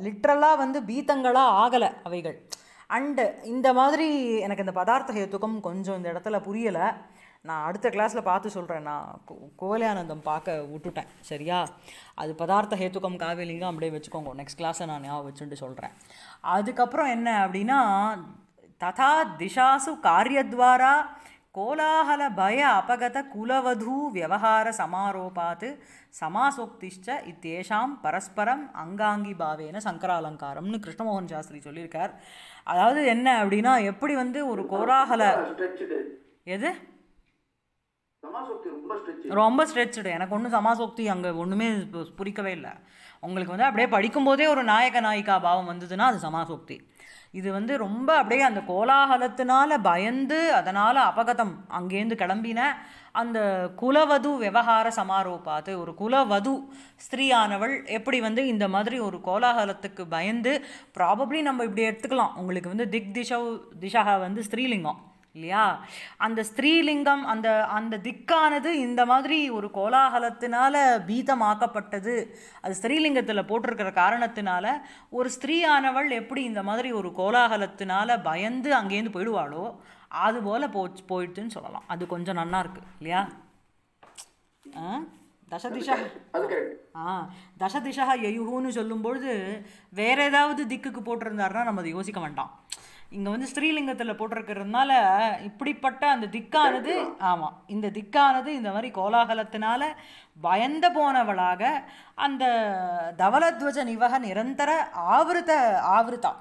லிட்ரலாக வந்து பீத்தங்களாக ஆகலை அவைகள் அண்டு இந்த மாதிரி எனக்கு இந்த பதார்த்த ஹேத்துக்கம் கொஞ்சம் இந்த இடத்துல புரியலை நான் அடுத்த கிளாஸில் பார்த்து சொல்கிறேன் நான் கோவலியானந்தம் பார்க்க விட்டுட்டேன் சரியா அது பதார்த்த ஹேத்துக்கம் காவியலிங்கம் அப்படியே வச்சுக்கோங்க நெக்ஸ்ட் கிளாஸை நான் ஞாபகம் வச்சுட்டு சொல்கிறேன் அதுக்கப்புறம் என்ன அப்படின்னா ததா திஷாசு காரியத்வாரா கோலாகல பய அபகத குலவதூ விவகார சமாரோபாத்து சமாசோக்திஷ்ட இத்தேஷாம் பரஸ்பரம் அங்காங்கி பாவேன சங்கராலங்காரம்னு கிருஷ்ணமோகன் சாஸ்திரி சொல்லியிருக்கார் அதாவது என்ன அப்படின்னா எப்படி வந்து ஒரு கோலாகல எது ரொம்ப ஸ்ட்ரெச்சுடு எனக்கு ஒன்றும் சமாசோக்தி அங்கே ஒன்றுமே புரிக்கவே இல்லை உங்களுக்கு வந்து அப்படியே படிக்கும்போதே ஒரு நாயக நாயிகா பாவம் வந்ததுன்னா அது சமாசோக்தி இது வந்து ரொம்ப அப்படியே அந்த கோலாகலத்தினால பயந்து அதனால் அபகதம் அங்கேருந்து கிளம்பின அந்த குலவது விவகார சமாரோபாத்து ஒரு குலவது ஸ்திரீயானவள் எப்படி வந்து இந்த மாதிரி ஒரு கோலாகலத்துக்கு பயந்து ப்ராபப்ளி நம்ம இப்படி எடுத்துக்கலாம் உங்களுக்கு வந்து திக் திஷவ் திஷாக வந்து ஸ்திரீலிங்கம் இல்லையா அந்த ஸ்திரீலிங்கம் அந்த அந்த திக்கானது இந்த மாதிரி ஒரு கோலாகலத்தினால பீதமாக்கப்பட்டது அது ஸ்திரீலிங்கத்தில் போட்டிருக்கிற காரணத்தினால ஒரு ஸ்திரீயானவள் எப்படி இந்த மாதிரி ஒரு கோலாகலத்தினால பயந்து அங்கேருந்து போயிடுவாளோ அது போல் போச்சு போயிடுச்சுன்னு சொல்லலாம் அது கொஞ்சம் நன்னா இருக்குது இல்லையா தசதிஷா ஆ தசதிஷா எயுகுன்னு சொல்லும்பொழுது வேற ஏதாவது திக்குக்கு போட்டிருந்தாருன்னா நம்ம அதை யோசிக்க வேண்டாம் இங்கே வந்து ஸ்ரீலிங்கத்தில் போட்டிருக்கிறதுனால இப்படிப்பட்ட அந்த திக்கானது ஆமாம் இந்த திக்கானது இந்த மாதிரி கோலாகலத்தினால பயந்த போனவளாக அந்த தவளத்வஜ நிவக நிரந்தர ஆவிருத்த ஆவிருதா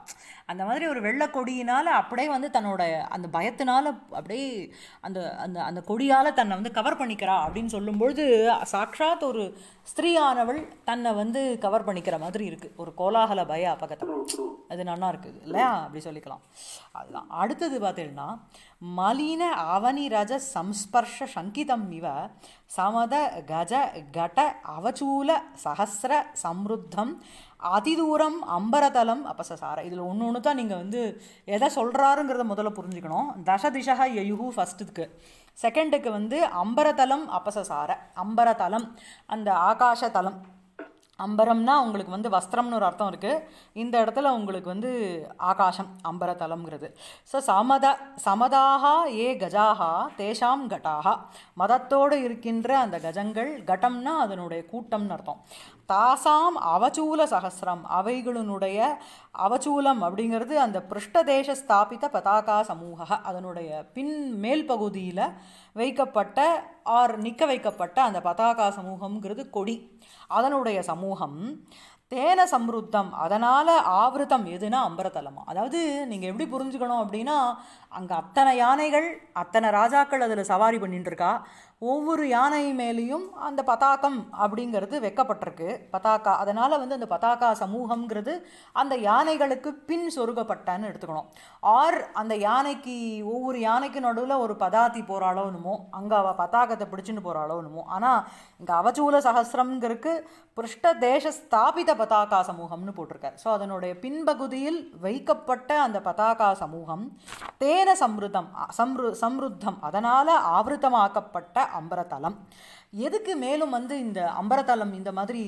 அந்த மாதிரி ஒரு வெள்ளை கொடியினால் அப்படியே வந்து தன்னோட அந்த பயத்தினால் அப்படியே அந்த அந்த அந்த கொடியால் தன்னை வந்து கவர் பண்ணிக்கிறா அப்படின்னு சொல்லும்பொழுது சாட்சாத் ஒரு ஸ்திரீயானவள் தன்னை வந்து கவர் பண்ணிக்கிற மாதிரி இருக்குது ஒரு கோலாகல பய அப்பகத்தம் அது நல்லா இருக்குது இல்லையா அப்படி சொல்லிக்கலாம் அதுதான் அடுத்தது பார்த்தீங்கன்னா மலின ரஜ சம்ஸ்பர்ஷ சங்கிதம் இவ சமத கஜ கட அவச்சூல சஹசிர சம்ருத்தம் அதிதூரம் அம்பரதலம் அபசசார இதில் ஒன்று ஒன்று தான் நீங்கள் வந்து எதை சொல்கிறாருங்கிறத முதல்ல புரிஞ்சுக்கணும் திசா யயுகு ஃபஸ்ட்டுக்கு செகண்டுக்கு வந்து அம்பரதலம் அப்பசசார அம்பரதலம் அந்த ஆகாஷ தலம் அம்பரம்னா உங்களுக்கு வந்து வஸ்திரம்னு ஒரு அர்த்தம் இருக்குது இந்த இடத்துல உங்களுக்கு வந்து ஆகாசம் அம்பரதலம்ங்கிறது ஸோ சமத சமதாக ஏ கஜாகா தேஷாம் கட்டாகா மதத்தோடு இருக்கின்ற அந்த கஜங்கள் கட்டம்னா அதனுடைய கூட்டம்னு அர்த்தம் தாசாம் அவச்சூல சகசிரம் அவைகளினுடைய அவச்சூலம் அப்படிங்கிறது அந்த பிருஷ்டதேச ஸ்தாபித்த பதாகா சமூக அதனுடைய பின் மேல் பகுதியில் வைக்கப்பட்ட ஆர் நிற்க வைக்கப்பட்ட அந்த பதாகா சமூகம்ங்கிறது கொடி அதனுடைய சமூகம் தேன சம்ருத்தம் அதனால் ஆவிரதம் எதுனா அம்பரதலமா அதாவது நீங்கள் எப்படி புரிஞ்சுக்கணும் அப்படின்னா அங்கே அத்தனை யானைகள் அத்தனை ராஜாக்கள் அதில் சவாரி பண்ணிட்டு இருக்கா ஒவ்வொரு யானை மேலேயும் அந்த பதாகம் அப்படிங்கிறது வைக்கப்பட்டிருக்கு பதாக்கா அதனால் வந்து அந்த பதாக்கா சமூகம்ங்கிறது அந்த யானைகளுக்கு பின் சொருகப்பட்டான்னு எடுத்துக்கணும் ஆர் அந்த யானைக்கு ஒவ்வொரு யானைக்கு நடுவில் ஒரு பதாத்தி போகிற அளவுனுமோ அங்கே அவள் பதாகத்தை பிடிச்சின்னு போகிற அளவுனுமோ ஆனால் இங்கே அவச்சூல சகசிரம்ங்கிறதுக்கு புருஷ்ட தேச ஸ்தாபித பதாக்கா சமூகம்னு போட்டிருக்கார் ஸோ அதனுடைய பின்பகுதியில் வைக்கப்பட்ட அந்த பதாக்கா சமூகம் தேன சம்ருதம் சம்ரு சம்ருத்தம் அதனால் ஆவருத்தமாக்கப்பட்ட அம்பரதலம் எதுக்கு மேலும் வந்து இந்த அம்பரதலம் இந்த மாதிரி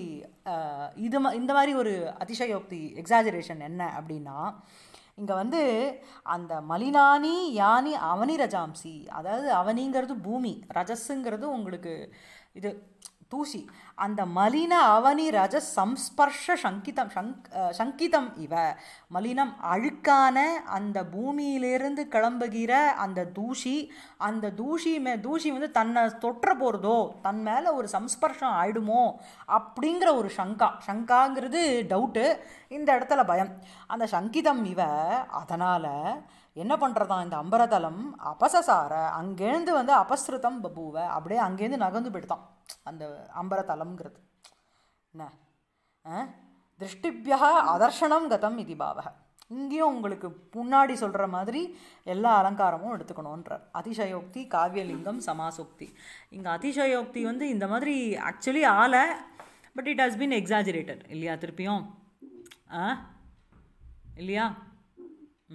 இது இந்த மாதிரி ஒரு அதிசயோக்தி எக்ஸாஜரேஷன் என்ன அப்படின்னா இங்கே வந்து அந்த மலினானி யானி அவனி ரஜாம்சி அதாவது அவனிங்கிறது பூமி ரஜஸுங்கிறது உங்களுக்கு இது தூசி அந்த மலின அவனி ரஜ சம்ஸ்பர்ஷ சங்கிதம் சங்க் சங்கிதம் இவ மலினம் அழுக்கான அந்த பூமியிலிருந்து கிளம்புகிற அந்த தூசி அந்த தூசி மே தூசி வந்து தன்னை தொற்ற போகிறதோ தன் மேலே ஒரு சம்ஸ்பர்ஷம் ஆயிடுமோ அப்படிங்கிற ஒரு சங்கா சங்காங்கிறது டவுட்டு இந்த இடத்துல பயம் அந்த சங்கிதம் இவ அதனால் என்ன பண்ணுறதான் இந்த அம்பரதலம் அபசசார அங்கேருந்து வந்து அபஸ்ருதம் பபுவ அப்படியே அங்கேருந்து நகர்ந்து போயிடுதான் அந்த அம்பரதலம்ங்கிறது என்ன திருஷ்டிபியா அதர்ஷனம் கதம் இது பாவக இங்கேயும் உங்களுக்கு முன்னாடி சொல்கிற மாதிரி எல்லா அலங்காரமும் எடுத்துக்கணுன்றார் அதிசயோக்தி காவியலிங்கம் சமாசோக்தி இங்கே அதிசயோக்தி வந்து இந்த மாதிரி ஆக்சுவலி ஆலை but it has been exaggerated இல்லையா திருப்பியும் ஆ இல்லையா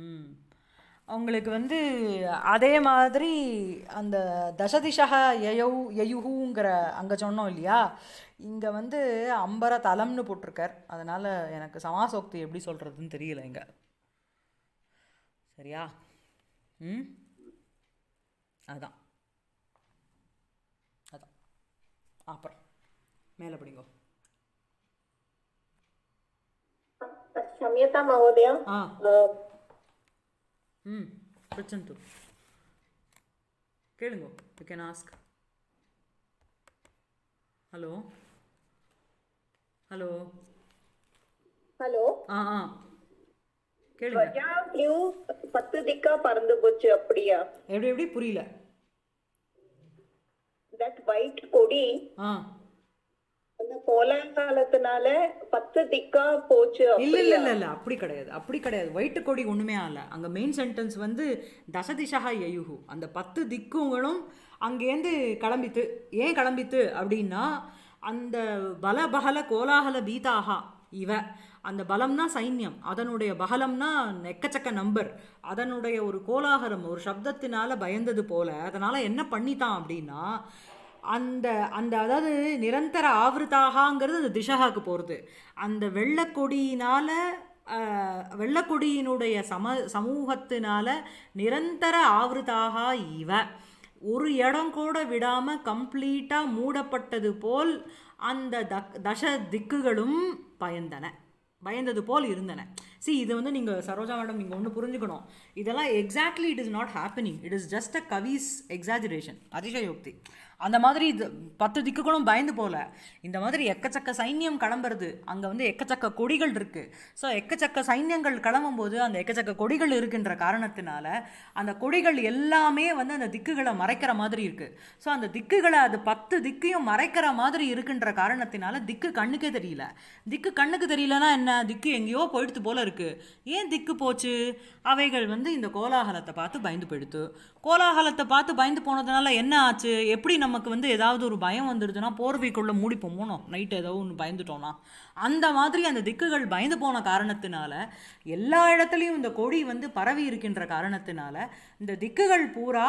ம் அவங்களுக்கு வந்து அதே மாதிரி அந்த தசதிஷா எயௌ எயுஹூங்கிற அங்கே சொன்னோம் இல்லையா இங்கே வந்து அம்பர தலம்னு போட்டிருக்கார் அதனால் எனக்கு சமாசோக்தி எப்படி சொல்கிறதுன்னு தெரியல இங்கே சரியா ம் அதான் அதான் அப்புறம் மேலே பிடிக்கும் சம்யதா மகோதயம் ம் ಪೃಚ್ಛಂತು ಕೇಳುಗೋ கேளுங்க can ask hello hello hello ஆ ஆ கேளுங்க வயா ப்ளூ பத்து திக்கா பறந்து போச்சு அப்படியா எப்படி எப்படி புரியல தட் ஒயிட் கொடி ஆ கோலாம் பத்து திக்கா போச்சு இல்ல இல்ல இல்ல இல்ல அப்படி கிடையாது அப்படி கிடையாது வயிற்று கொடி ஒண்ணுமே ஆகல அங்க மெயின் சென்டென்ஸ் வந்து தசதிஷா யயுகு அந்த பத்து திக்குங்களும் அங்கேருந்து கிளம்பித்து ஏன் கிளம்பித்து அப்படின்னா அந்த பல பகல கோலாகல பீதாகா இவ அந்த பலம்னா சைன்யம் அதனுடைய பகலம்னா எக்கச்சக்க நம்பர் அதனுடைய ஒரு கோலாகலம் ஒரு சப்தத்தினால பயந்தது போல அதனால என்ன பண்ணித்தான் அப்படின்னா அந்த அந்த அதாவது நிரந்தர ஆவருத்தாகாங்கிறது அந்த திஷகாக்கு போகிறது அந்த வெள்ளக்கொடியினால் வெள்ளக்கொடியினுடைய சம சமூகத்தினால நிரந்தர ஆவருத்தாக இவ ஒரு இடம் கூட விடாமல் கம்ப்ளீட்டாக மூடப்பட்டது போல் அந்த தக் தச திக்குகளும் பயந்தன பயந்தது போல் இருந்தன சி இது வந்து நீங்கள் சரோஜா மேடம் நீங்கள் ஒன்று புரிஞ்சுக்கணும் இதெல்லாம் exactly it is not happening it is just a கவிஸ் எக்ஸாஜுரேஷன் அதிசயோக்தி அந்த மாதிரி இது பத்து திக்குகளும் பயந்து போகல இந்த மாதிரி எக்கச்சக்க சைன்யம் கிளம்புறது அங்கே வந்து எக்கச்சக்க கொடிகள் இருக்குது ஸோ எக்கச்சக்க சைன்யங்கள் கிளம்பும் போது அந்த எக்கச்சக்க கொடிகள் இருக்கின்ற காரணத்தினால அந்த கொடிகள் எல்லாமே வந்து அந்த திக்குகளை மறைக்கிற மாதிரி இருக்குது ஸோ அந்த திக்குகளை அது பத்து திக்கையும் மறைக்கிற மாதிரி இருக்கின்ற காரணத்தினால திக்கு கண்ணுக்கே தெரியல திக்கு கண்ணுக்கு தெரியலனா என்ன திக்கு எங்கேயோ போயிடுத்து போல இருக்குது ஏன் திக்கு போச்சு அவைகள் வந்து இந்த கோலாகலத்தை பார்த்து பயந்து போயிடுத்து கோலாகலத்தை பார்த்து பயந்து போனதுனால என்ன ஆச்சு எப்படி நம்ம நமக்கு வந்து ஏதாவது ஒரு பயம் வந்துடுதுன்னா போர்வைக்குள்ளே மூடி போகணும் நைட்டு ஏதோ ஒன்று பயந்துட்டோம்னா அந்த மாதிரி அந்த திக்குகள் பயந்து போன காரணத்தினால எல்லா இடத்துலையும் இந்த கொடி வந்து பரவி இருக்கின்ற காரணத்தினால இந்த திக்குகள் பூரா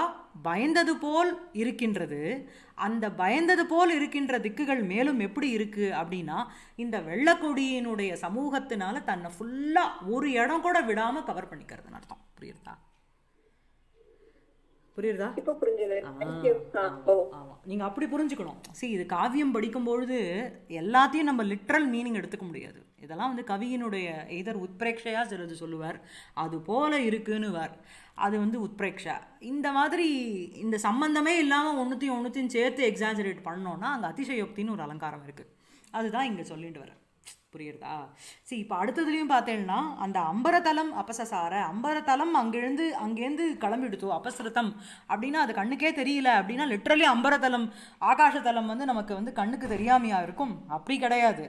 பயந்தது போல் இருக்கின்றது அந்த பயந்தது போல் இருக்கின்ற திக்குகள் மேலும் எப்படி இருக்குது அப்படின்னா இந்த வெள்ளக்கொடியினுடைய சமூகத்தினால தன்னை ஃபுல்லாக ஒரு இடம் கூட விடாமல் கவர் பண்ணிக்கிறதுன்னு அர்த்தம் புரியுதா புரியுதா இப்போ புரிஞ்சது நீங்க அப்படி புரிஞ்சுக்கணும் சரி இது காவியம் படிக்கும்பொழுது எல்லாத்தையும் நம்ம லிட்ரல் மீனிங் எடுத்துக்க முடியாது இதெல்லாம் வந்து கவியினுடைய எதர் உத்பிரேட்சையா சிறது சொல்லுவார் அது போல இருக்குன்னுவார் அது வந்து உத்பிரேட்சா இந்த மாதிரி இந்த சம்பந்தமே இல்லாமல் ஒன்றுத்தையும் ஒன்றுத்தையும் சேர்த்து எக்ஸாஜரேட் பண்ணோன்னா அங்கே அதிசயோக்தின்னு ஒரு அலங்காரம் இருக்குது அதுதான் இங்கே சொல்லிட்டு வரேன் புரியுறதா சரி இப்போ அடுத்ததுலேயும் பார்த்தேன்னா அந்த அம்பரதலம் அபசசார அம்பரதலம் அங்கேருந்து அங்கேருந்து கிளம்பிடுத்தோ அபசிரதம் அப்படின்னா அது கண்ணுக்கே தெரியல அப்படின்னா லிட்ரலி அம்பரதலம் ஆகாஷதலம் வந்து நமக்கு வந்து கண்ணுக்கு தெரியாமையாக இருக்கும் அப்படி கிடையாது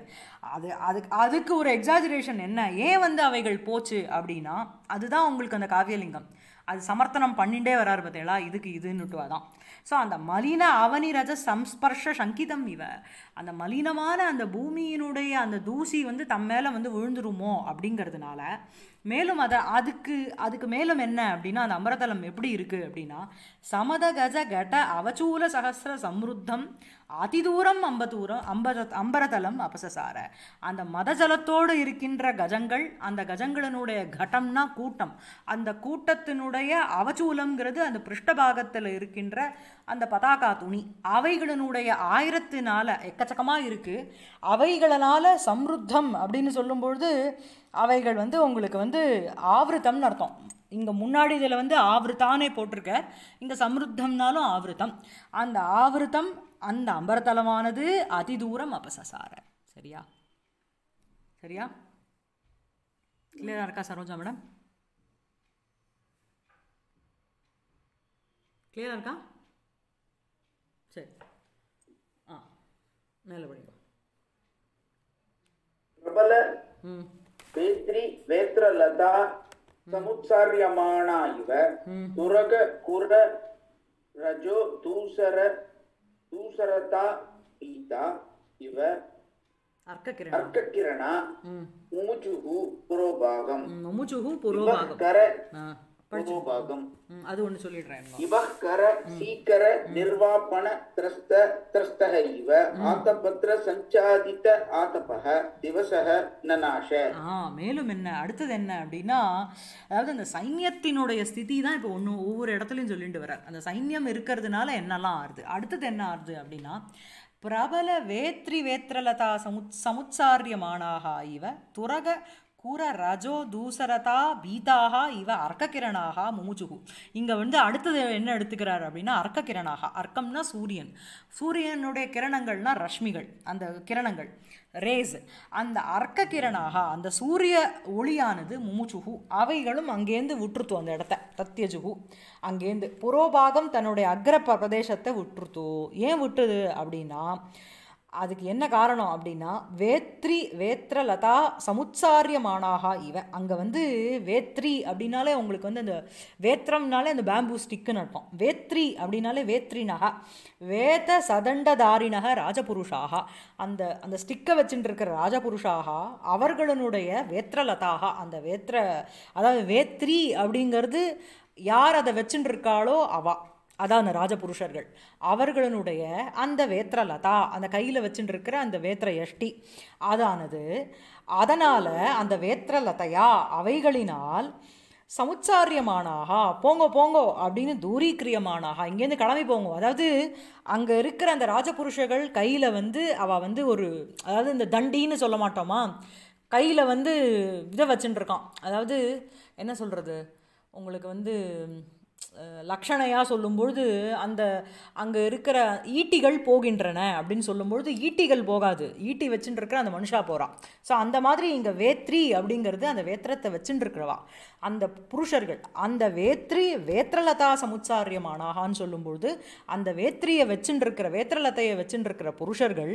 அது அதுக்கு அதுக்கு ஒரு எக்ஸாஜுரேஷன் என்ன ஏன் வந்து அவைகள் போச்சு அப்படின்னா அதுதான் உங்களுக்கு அந்த காவியலிங்கம் அது சமர்த்தனம் பண்ணிகிட்டே வராரு பார்த்தீங்களா இதுக்கு இதுன்னுட்டு அதான் ஸோ அந்த மலின ரஜ சம்ஸ்பர்ஷ சங்கிதம் இவ அந்த மலினமான அந்த பூமியினுடைய அந்த தூசி வந்து தம் மேலே வந்து விழுந்துருமோ அப்படிங்கிறதுனால மேலும் அதை அதுக்கு அதுக்கு மேலும் என்ன அப்படின்னா அந்த அமரதலம் எப்படி இருக்குது அப்படின்னா சமத கஜ கட அவச்சூல சகசிர சம்ருத்தம் அதிதூரம் அம்பதூரம் அம்பத அம்பரதலம் அபசசார அந்த மதஜலத்தோடு இருக்கின்ற கஜங்கள் அந்த கஜங்களினுடைய கட்டம்னா கூட்டம் அந்த கூட்டத்தினுடைய அவச்சூலம்ங்கிறது அந்த பிருஷ்டபாகத்தில் இருக்கின்ற அந்த பதாகா துணி அவைகளினுடைய ஆயிரத்தினால எக்கச்சக்கமாக இருக்குது அவைகளனால் சம்ருத்தம் அப்படின்னு சொல்லும்பொழுது அவைகள் வந்து உங்களுக்கு வந்து ஆவிரத்தம்னு அர்த்தம் இங்கே முன்னாடி இதில் வந்து ஆவிரத்தானே போட்டிருக்க இங்கே சம்ருத்தம்னாலும் ஆவிரத்தம் அந்த ஆவிரத்தம் அந்த அம்பரத்தலமானது அதிதூரம் அபசசார சரியா சரியா கிளியராக இருக்கா சரோஜா மேடம் கிளியராக இருக்கா மேலே வழி
பிரபல பேத்ரி வேத்ரலதா சமுத்சாரியமான இவர் துரக குர ரஜோ தூசர தூசரதா ஈதா இவர் அர்க்ககிரணா முமுஜுஹு புரோபாகம் முமுஜுஹு புரோபாகம் கர மனோபாகம்
அது ஒண்ணு சொல்லிடுறேன் இவக்கர
சீக்கர நிர்வாபண திரஸ்த திரஸ்தக இவ ஆத்தபத்திர சஞ்சாதித்த ஆத்தபக திவசக
நநாஷ ஆ மேலும் என்ன அடுத்தது என்ன அப்படின்னா அதாவது அந்த சைன்யத்தினுடைய ஸ்திதி தான் இப்ப ஒன்று ஒவ்வொரு இடத்துலயும் சொல்லிட்டு வர்றார் அந்த சைன்யம் இருக்கிறதுனால என்னெல்லாம் ஆறுது அடுத்தது என்ன ஆறுது அப்படின்னா பிரபல வேத்ரி வேத்ரலதா சமுத் சமுத்சாரியமானாக இவ துரக கூற ரஜோ தூசரதா பீதாக இவ அர்க்ககிரணாகா மூஜுகு இங்கே வந்து அடுத்தது என்ன எடுத்துக்கிறார் அப்படின்னா அர்க்ககிரணாகா அர்க்கம்னா சூரியன் சூரியனுடைய கிரணங்கள்னா ரஷ்மிகள் அந்த கிரணங்கள் ரேஸ் அந்த அர்க்க கிரணாகா அந்த சூரிய ஒளியானது மூச்சுகு அவைகளும் அங்கேருந்து விட்டுருத்தோம் அந்த இடத்த தத்தியஜுகு அங்கேருந்து புரோபாகம் தன்னுடைய அக்ர பிரதேசத்தை விட்டுருத்தோ ஏன் விட்டுது அப்படின்னா அதுக்கு என்ன காரணம் அப்படின்னா வேத்ரி வேத்ரலதா சமுச்சாரியமானாகா இவன் அங்கே வந்து வேத்ரி அப்படின்னாலே உங்களுக்கு வந்து அந்த வேத்ரம்னாலே அந்த பேம்பூ ஸ்டிக்குன்னு அர்த்தம் வேத்ரி அப்படின்னாலே வேத்ரினகா வேத சதண்டதாரினக ராஜபுருஷாக அந்த அந்த ஸ்டிக்கை வச்சுட்டு இருக்கிற ராஜபுருஷாக அவர்களுடைய வேத்ரலதாக அந்த வேத்ர அதாவது வேத்ரி அப்படிங்கிறது யார் அதை வச்சுட்டு இருக்காளோ அவா அதான் அந்த ராஜபுருஷர்கள் அவர்களுடைய அந்த வேத்திரலதா அந்த கையில் வச்சுட்டு இருக்கிற அந்த வேத்திர யஷ்டி அதானது அதனால் அந்த லதையா அவைகளினால் சமுச்சாரியமானாகா போங்கோ போங்கோ அப்படின்னு தூரீக்கிரியமானாக இங்கேருந்து கிளம்பி போங்க அதாவது அங்கே இருக்கிற அந்த ராஜபுருஷர்கள் கையில் வந்து அவள் வந்து ஒரு அதாவது இந்த தண்டின்னு சொல்ல மாட்டோமா கையில் வந்து இதை வச்சுட்டுருக்கான் அதாவது என்ன சொல்கிறது உங்களுக்கு வந்து லக்ஷணையாக சொல்லும்பொழுது அந்த அங்கே இருக்கிற ஈட்டிகள் போகின்றன அப்படின்னு சொல்லும்பொழுது ஈட்டிகள் போகாது ஈட்டி வச்சுட்டு இருக்கிற அந்த மனுஷா போகிறான் ஸோ அந்த மாதிரி இங்கே வேத்ரி அப்படிங்கிறது அந்த வேத்திரத்தை வச்சுட்டு இருக்கிறவா அந்த புருஷர்கள் அந்த வேத்ரி வேத்திரலதா சமுச்சாரியமானாகான்னு சொல்லும்பொழுது அந்த வேத்ரியை வச்சுட்டுருக்கிற வேத்திரலத்தையை வச்சுட்டுருக்கிற புருஷர்கள்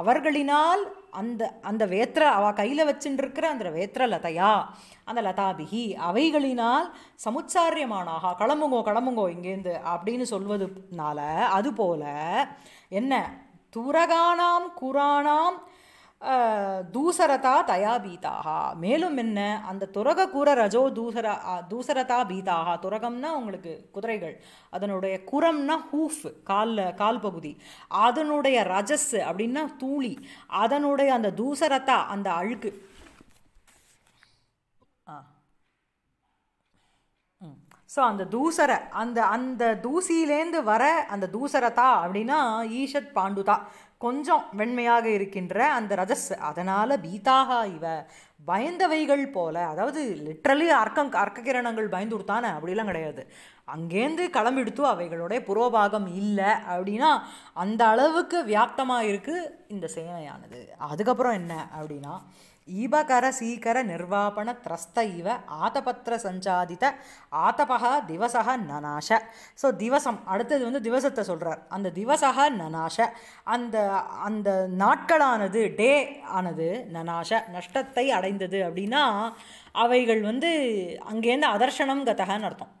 அவர்களினால் அந்த அந்த வேத்திர அவ கையில் வச்சுட்டுருக்கிற அந்த வேத்திரலதையா அந்த லதாபிகி அவைகளினால் சமுச்சாரியமானாகா கிளம்புங்கோ கிளம்புங்கோ இங்கேருந்து அப்படின்னு சொல்வதுனால அதுபோல் என்ன துரகானாம் குரானாம் தூசரதா தயா பீதாக மேலும் என்ன அந்த துரக கூற ரஜோ தூசர தூசரதா பீதாக துரகம்னா உங்களுக்கு குதிரைகள் அதனுடைய குரம்னா ஹூஃப் காலில் கால் பகுதி அதனுடைய ரஜஸ் அப்படின்னா தூளி அதனுடைய அந்த தூசரதா அந்த அழுக்கு ஸோ அந்த தூசர அந்த அந்த தூசியிலேருந்து வர அந்த தூசரதா அப்படின்னா ஈஷத் பாண்டுதா கொஞ்சம் வெண்மையாக இருக்கின்ற அந்த ரஜஸ் அதனால் பீதாக இவ பயந்தவைகள் போல அதாவது லிட்ரலி அர்க்கம் அர்க்ககிரணங்கள் பயந்து கொடுத்தானே அப்படிலாம் கிடையாது அங்கேருந்து கிளம்பிடுத்து அவைகளுடைய புரோபாகம் இல்லை அப்படின்னா அந்த அளவுக்கு வியாப்தமாக இருக்குது இந்த சேனையானது அதுக்கப்புறம் என்ன அப்படின்னா ஈபகர சீகர நிர்வாபண திரஸ்த இவ ஆத்தபத்திர சஞ்சாதித ஆத்தபகா திவசக நனாஷ ஸோ திவசம் அடுத்தது வந்து திவசத்தை சொல்கிறார் அந்த திவசக நனாஷ அந்த அந்த நாட்களானது டே ஆனது நனாஷ நஷ்டத்தை அடைந்தது அப்படின்னா அவைகள் வந்து அங்கேருந்து அதர்ஷனம் கதகன்னு அர்த்தம்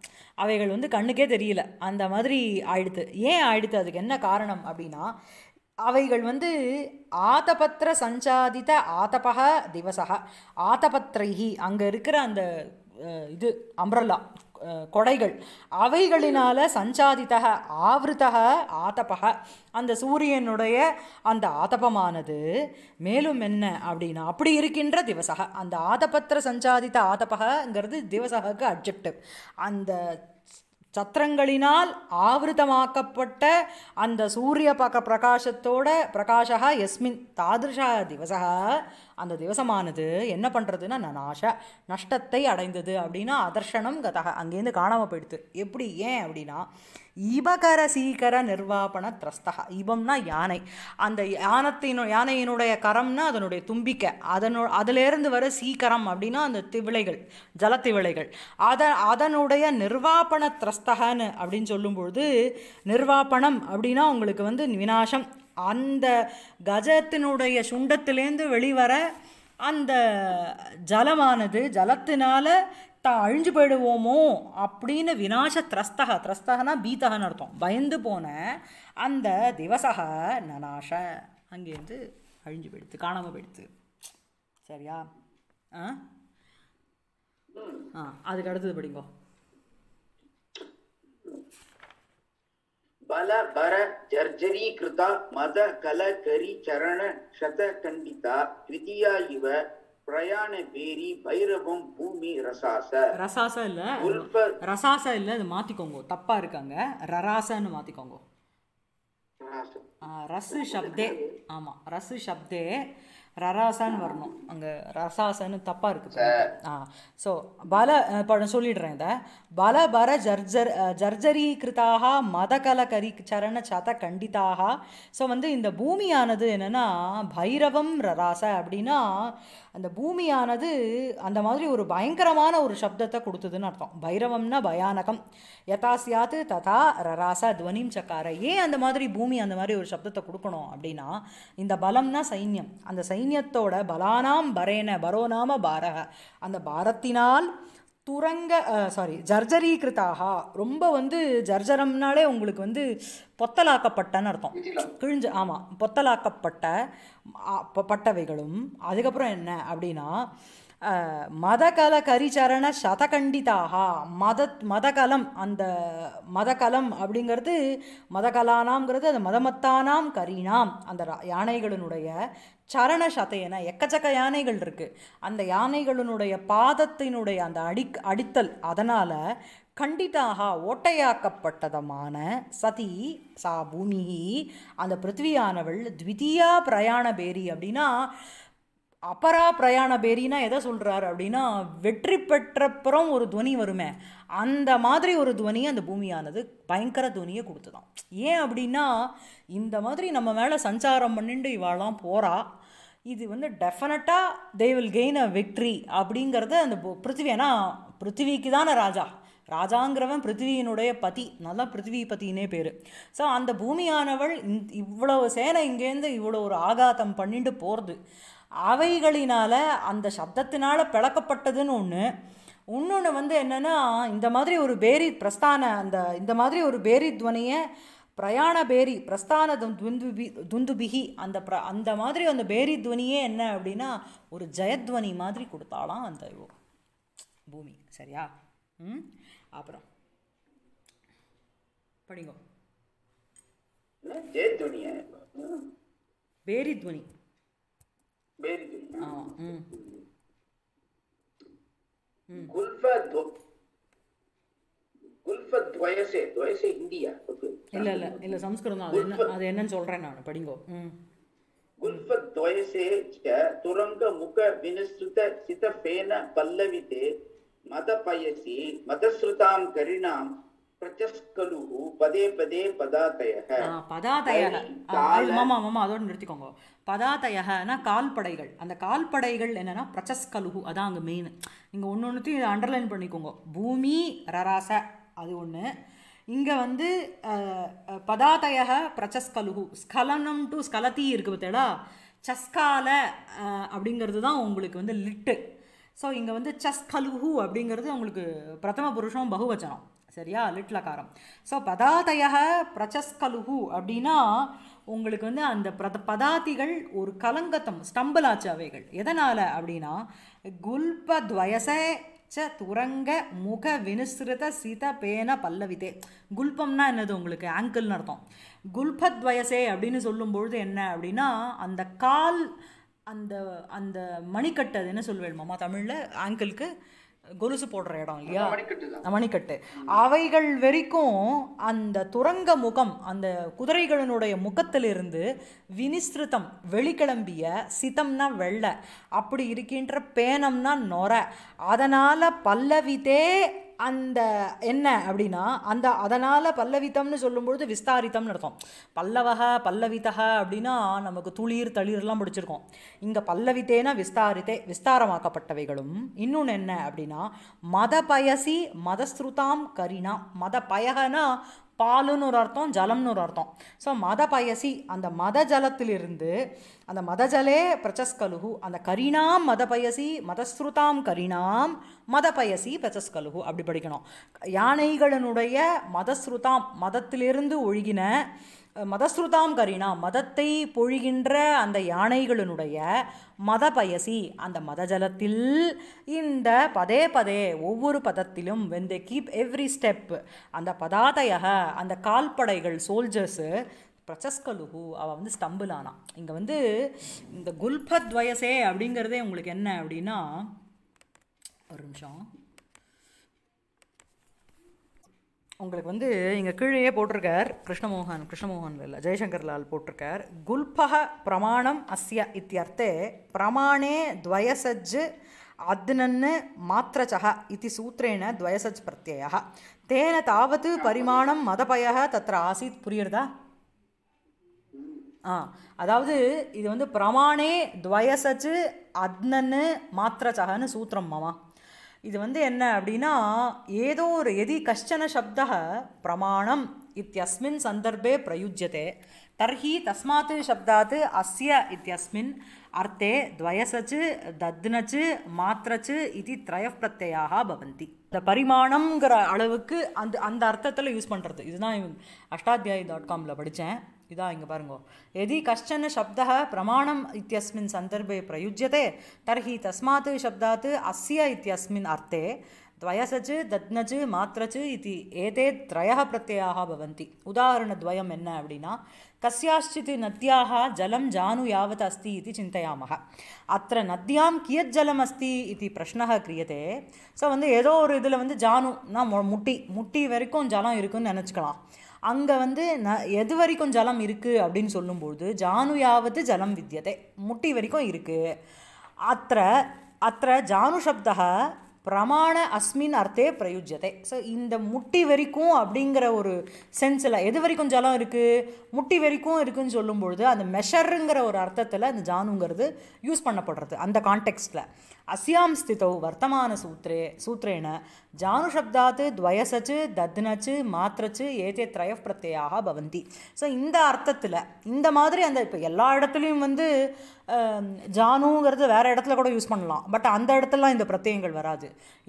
அவைகள் வந்து கண்ணுக்கே தெரியல அந்த மாதிரி ஆயிடுத்து ஏன் ஆயிடுத்து அதுக்கு என்ன காரணம் அப்படின்னா அவைகள் வந்து ஆதபத்திர சஞ்சாதித ஆதபக திவசக ஆதபத்திரைகி அங்கே இருக்கிற அந்த இது அம்ரல்லா கொடைகள் அவைகளினால் சஞ்சாதித ஆவிருத்த ஆதபக அந்த சூரியனுடைய அந்த ஆதபமானது மேலும் என்ன அப்படின்னா அப்படி இருக்கின்ற திவசக அந்த ஆதபத்திர சஞ்சாதித ஆதபகங்கிறது திவசகக்கு அப்ஜெக்டிவ் அந்த சத்திரங்களினால் ஆவருத்தமாக்கப்பட்ட அந்த சூரிய பக பிரகாசத்தோட பிரகாஷா எஸ்மின் தாதிருஷா திவசா அந்த திவசமானது என்ன பண்ணுறதுன்னா நாஷ நஷ்டத்தை அடைந்தது அப்படின்னா அதர்ஷனம் கதக அங்கேருந்து காணாமல் போயிடுது எப்படி ஏன் அப்படின்னா இபகர சீக்கர நிர்வாபண திரஸ்தக இபம்னா யானை அந்த யானத்தின் யானையினுடைய கரம்னா அதனுடைய தும்பிக்கை அதனு அதிலேருந்து வர சீக்கரம் அப்படின்னா அந்த திவிளைகள் ஜலத்திவிளைகள் அத அதனுடைய நிர்வாபண திரஸ்தகன்னு அப்படின்னு சொல்லும்பொழுது நிர்வாபணம் அப்படின்னா உங்களுக்கு வந்து வினாசம் அந்த கஜத்தினுடைய சுண்டத்திலேருந்து வெளிவர அந்த ஜலமானது ஜலத்தினால தான் அழிஞ்சு போயிடுவோமோ அப்படின்னு வினாச திரஸ்தக திரஸ்தகனா பீத்தகன்னு அர்த்தம் பயந்து போன அந்த திவசக நனாஷ அங்கேருந்து அழிஞ்சு போயிடுது காணாமல் போயிடுது சரியா ஆ ஆ அதுக்கு அடுத்தது படிங்கோ
பல பர கிருதா மத கல கரி சரண ஷத கண்டிதா திருதியா இவ பிரயாண பேரி பைரவம்
பூமி ரசாச ரசாச இல்ல ரசாச இல்ல அது மாத்திக்கோங்க தப்பா இருக்காங்க ரராசன்னு மாத்திக்கோங்க ரசு சப்தே ஆமா ரசு சப்தே ரராசான்னு வரணும் அங்கே ரசாசன்னு தப்பாக இருக்குது ஆ ஸோ பல படம் சொல்லிடுறேன் இதை பல பர ஜர்ஜர் ஜர்ஜரீகிருத்தாக கரி சரண சத கண்டிதாக ஸோ வந்து இந்த பூமியானது என்னென்னா பைரவம் ரராச அப்படின்னா அந்த பூமியானது அந்த மாதிரி ஒரு பயங்கரமான ஒரு சப்தத்தை கொடுத்ததுன்னு அர்த்தம் பைரவம்னா பயானகம் யதா சியாத்து ததா ரராசா துவனிம் சக்கார ஏன் அந்த மாதிரி பூமி அந்த மாதிரி ஒரு சப்தத்தை கொடுக்கணும் அப்படின்னா இந்த பலம்னா சைன்யம் அந்த சைன்யம் சைன்யத்தோட பலானாம் பரேன பரோநாம பாரக அந்த பாரத்தினால் துரங்க சாரி ஜர்ஜரீகிருத்தாகா ரொம்ப வந்து ஜர்ஜரம்னாலே உங்களுக்கு வந்து பொத்தலாக்கப்பட்டன்னு அர்த்தம் கிழிஞ்சு ஆமாம் பொத்தலாக்கப்பட்ட பட்டவைகளும் அதுக்கப்புறம் என்ன அப்படின்னா மதகல கரிச்சரண சதகண்டிதாக மத மதகலம் அந்த மதகலம் அப்படிங்கிறது மதகலானாம்ங்கிறது அந்த மதமத்தானாம் கரீனாம் அந்த யானைகளினுடைய சரண சதையன எக்கச்சக்க யானைகள் இருக்குது அந்த யானைகளினுடைய பாதத்தினுடைய அந்த அடிக் அடித்தல் அதனால் கண்டிதாக ஓட்டையாக்கப்பட்டதமான சதி சா பூமி அந்த பிருத்திவியானவள் த்விதியா பிரயாண பேரி அப்படின்னா அப்பரா பிரயாண பேரினா எதை சொல்கிறாரு அப்படின்னா வெற்றி பெற்றப்புறம் ஒரு துவனி வருமே அந்த மாதிரி ஒரு துவனியை அந்த பூமியானது பயங்கர துவனியை கொடுத்துதான் ஏன் அப்படின்னா இந்த மாதிரி நம்ம மேலே சஞ்சாரம் பண்ணிட்டு இவாளாம் போகிறா இது வந்து டெஃபினட்டாக they will gain a victory அப்படிங்கிறது அந்த பிருத்திவி ஏன்னா பிருத்திவிக்கு தானே ராஜா ராஜாங்கிறவன் பிருத்திவியினுடைய பதி நல்லா பிருத்திவி பத்தினே பேர் ஸோ அந்த பூமியானவள் இவ்வளோ சேனை இங்கேருந்து இவ்வளோ ஒரு ஆகாத்தம் பண்ணிட்டு போகிறது அவைகளினால் அந்த சப்தத்தினால் பிளக்கப்பட்டதுன்னு ஒன்று இன்னொன்று வந்து என்னென்னா இந்த மாதிரி ஒரு பேரி பிரஸ்தான அந்த இந்த மாதிரி ஒரு பேரி துவனியை பிரயாண பேரி பிரஸ்தான துந்துபி துந்துபிகி அந்த ப்ர அந்த மாதிரி அந்த பேரி துவனியே என்ன அப்படின்னா ஒரு ஜெயத்வனி மாதிரி கொடுத்தாலாம் அந்த பூமி சரியா ம் அப்புறம் படிங்க பேரி துவனி இல்ல இல்ல இல்ல
மதஸ்ருதாம் கரிணாம் பதே பதாதயக
மாமா நிறுத்திக்கோங்க கால்படைகள் அந்த கால்படைகள் அதான் அங்கே ஒன்று ஒன்றுத்தையும் அண்டர்லைன் பண்ணிக்கோங்க பூமி ரராச அது ஒன்று இங்கே வந்து பதாதயக பிரச்சஸ்கலுகு ஸ்கலனம் டு ஸ்கலத்தி இருக்கு பார்த்தடா சஸ்கால அப்படிங்கிறது தான் உங்களுக்கு வந்து லிட்டு ஸோ இங்கே வந்து சஸ்கலுகு அப்படிங்கிறது உங்களுக்கு பிரதம புருஷம் பகுவச்சனம் சரியா லிட்லகாரம் ஸோ பதாதைய பிரச்சஸ்கலுகு அப்படின்னா உங்களுக்கு வந்து அந்த பிரத பதாதிகள் ஒரு கலங்கத்தம் ஸ்டம்பிளாச்சு அவைகள் எதனால் அப்படின்னா குல்பத்வயச ச துரங்க முக வினுசிருத சித பேன பல்லவிதே குல்பம்னா என்னது உங்களுக்கு ஆங்கிள்னு அர்த்தம் குல்பத்வயசே அப்படின்னு சொல்லும்பொழுது என்ன அப்படின்னா அந்த கால் அந்த அந்த மணிக்கட்டு அது என்ன சொல்வேன் மாமா தமிழில் ஆங்கிளுக்கு கொலுசு போடுற இடம் இல்லையா மணிக்கட்டு அவைகள் வரைக்கும் அந்த துரங்க முகம் அந்த குதிரைகளினுடைய முகத்திலிருந்து வினிஸ்திருத்தம் வெளிக்கிளம்பிய சிதம்னா வெள்ளை அப்படி இருக்கின்ற பேனம்னா நொர அதனால் பல்லவிதே அந்த என்ன அப்படின்னா அந்த அதனால் பல்லவித்தம்னு சொல்லும்பொழுது விஸ்தாரித்தம்னு அர்த்தம் பல்லவக பல்லவிதக அப்படின்னா நமக்கு துளிர் தளிர்லாம் பிடிச்சிருக்கோம் இங்கே பல்லவித்தேனா விஸ்தாரித்தே விஸ்தாரமாக்கப்பட்டவைகளும் இன்னொன்று என்ன அப்படின்னா மத பயசி மதஸ்ருதாம் கரினா மத பயகனா பாலுன்னு ஒரு அர்த்தம் ஜலம்னு ஒரு அர்த்தம் ஸோ மத பயசி அந்த மத ஜலத்திலிருந்து அந்த மதஜலே பிரச்சஸ்கலுகு அந்த கரிணாம் மத பயசி மதஸ்ருதாம் கரிணாம் மத பயசி பிரச்சஸ்கலுகு அப்படி படிக்கணும் யானைகளினுடைய மதஸ்ருதாம் மதத்திலிருந்து ஒழுகின மதஸ்ருதாம் கரிணா மதத்தை பொழிகின்ற அந்த யானைகளினுடைய மதபயசி அந்த மத ஜலத்தில் இந்த பதே பதே ஒவ்வொரு பதத்திலும் when they keep every step அந்த பதாதையக அந்த கால்படைகள் சோல்ஜர்ஸு பிரச்சஸ்கலுகு அவள் வந்து ஸ்டம்பிள் ஆனான் இங்கே வந்து இந்த குல்பத் வயசே அப்படிங்கிறதே உங்களுக்கு என்ன அப்படின்னா ஒரு நிமிஷம் உங்களுக்கு வந்து இங்கே கீழேயே போட்டிருக்கார் கிருஷ்ணமோகன் கிருஷ்ணமோகன் இல்லை ஜெய்சங்கர் லால் போட்டிருக்கார் குல்பக பிரமாணம் அஸ்ய இத்தியர்த்தே பிரமாணே துவயசஜ் அத்னன்னு மாத்திரச்சக இது சூத்திரேன துவயசஜ் பிரத்யா தேன தாவது பரிமாணம் மதபய தத்திர ஆசித் புரியுறதா ஆ அதாவது இது வந்து பிரமாணே துவயசஜ் அத்னன்னு மாத்திரச்சகன்னு சூத்திரம் மாமா இது வந்து என்ன அப்படின்னா ஏதோ ஒரு எதி கஷ்டன சப்த பிரமாணம் இத்தியஸ்மின் சந்தர்ப்பே பிரயுஜ்யத்தை தர்ஹி தஸ்மாத்து சப்தாத் அஸ்ய இத்தியஸ்மின் அர்த்தே துவயசச்சு தத்னச்சு மாத்திரச்சு இது திரய பிரத்யாக பவந்தி இந்த பரிமாணங்கிற அளவுக்கு அந்த அந்த அர்த்தத்தில் யூஸ் பண்ணுறது இதுதான் அஷ்டாத்தியாயி டாட் காமில் படித்தேன் இதாக இங்கே பாருங்கோ எதி கஷ்டன சப்த பிரமாணம் இத்தியஸ்மின் சந்தர்ப்பே பிரயுஜ்யத்தை தர்ஹி தஸ்மாத் சப்தாத் அஸ்ய இத்தியஸ்மின் அர்த்தே द्वयसच दत्नच मात्रच इति एते त्रयः प्रत्ययाः भवन्ति उदाहरणद्वयम् என்ன அப்படின்னா கசியாச்சித் நத்தியாக ஜலம் ஜானு यावत् அஸ்தி இது சிந்தையாம அத்த நத்தியாம் கியத் ஜலம் அஸ்தி இது प्रश्नः கிரியதே ஸோ வந்து ஏதோ ஒரு இதில் வந்து ஜானுனா முட்டி முட்டி வரைக்கும் ஜலம் இருக்குன்னு நினச்சிக்கலாம் அங்கே வந்து ந எது வரைக்கும் ஜலம் இருக்குது அப்படின்னு சொல்லும்போது ஜானுயாவது ஜலம் வித்தியதை முட்டி வரைக்கும் இருக்குது அத்த அத்த சப்த பிரமாண அஸ்மின் அர்த்தே பிரயுஜ்யத்தை ஸோ இந்த முட்டி வரைக்கும் அப்படிங்கிற ஒரு சென்ஸில் எது வரைக்கும் ஜலம் இருக்குது முட்டி வரைக்கும் இருக்குதுன்னு சொல்லும்பொழுது அந்த மெஷருங்கிற ஒரு அர்த்தத்தில் அந்த ஜானுங்கிறது யூஸ் பண்ணப்படுறது அந்த கான்டெக்ஸ்டில் ஸ்திதௌ வர்த்தமான சூத்திரே சூத்திரேண ஜானுஷப்தாத்து துவயசச்சு தத்னச்சு மாத்திரச்சு ஏதே த்ரயஃப் பிரத்யாக பவந்தி ஸோ இந்த அர்த்தத்தில் இந்த மாதிரி அந்த இப்போ எல்லா இடத்துலையும் வந்து ஜானுங்கிறது வேறு இடத்துல கூட யூஸ் பண்ணலாம் பட் அந்த இடத்துலலாம் இந்த பிரத்தியங்கள் வராது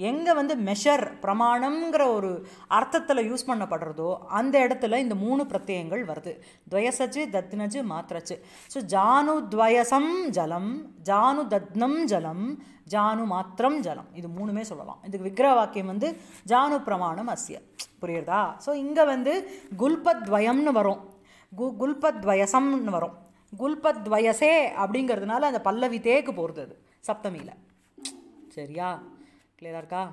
எங்கே வந்து மெஷர் பிரமாணம்ங்கிற ஒரு அர்த்தத்தில் யூஸ் பண்ணப்படுறதோ அந்த இடத்துல இந்த மூணு பிரத்தியங்கள் வருது துவயசச்சு தத்னச்சு மாத்திரச்சு ஸோ ஜானு துவயசம் ஜலம் ஜானு தத்னம் ஜலம் ஜானு மாத்திரம் ஜலம் இது மூணுமே சொல்லலாம் இதுக்கு விக்கிரக வாக்கியம் வந்து ஜானு பிரமாணம் அஸ்ய புரியுறதா ஸோ இங்கே வந்து குல்பத்வயம்னு வரும் கு குல்பத்வயசம்னு வரும் குல்பத்வயசே அப்படிங்கிறதுனால அந்த பல்லவி தேக்கு போகிறது அது சப்தமியில் சரியா கிளியராக இருக்கா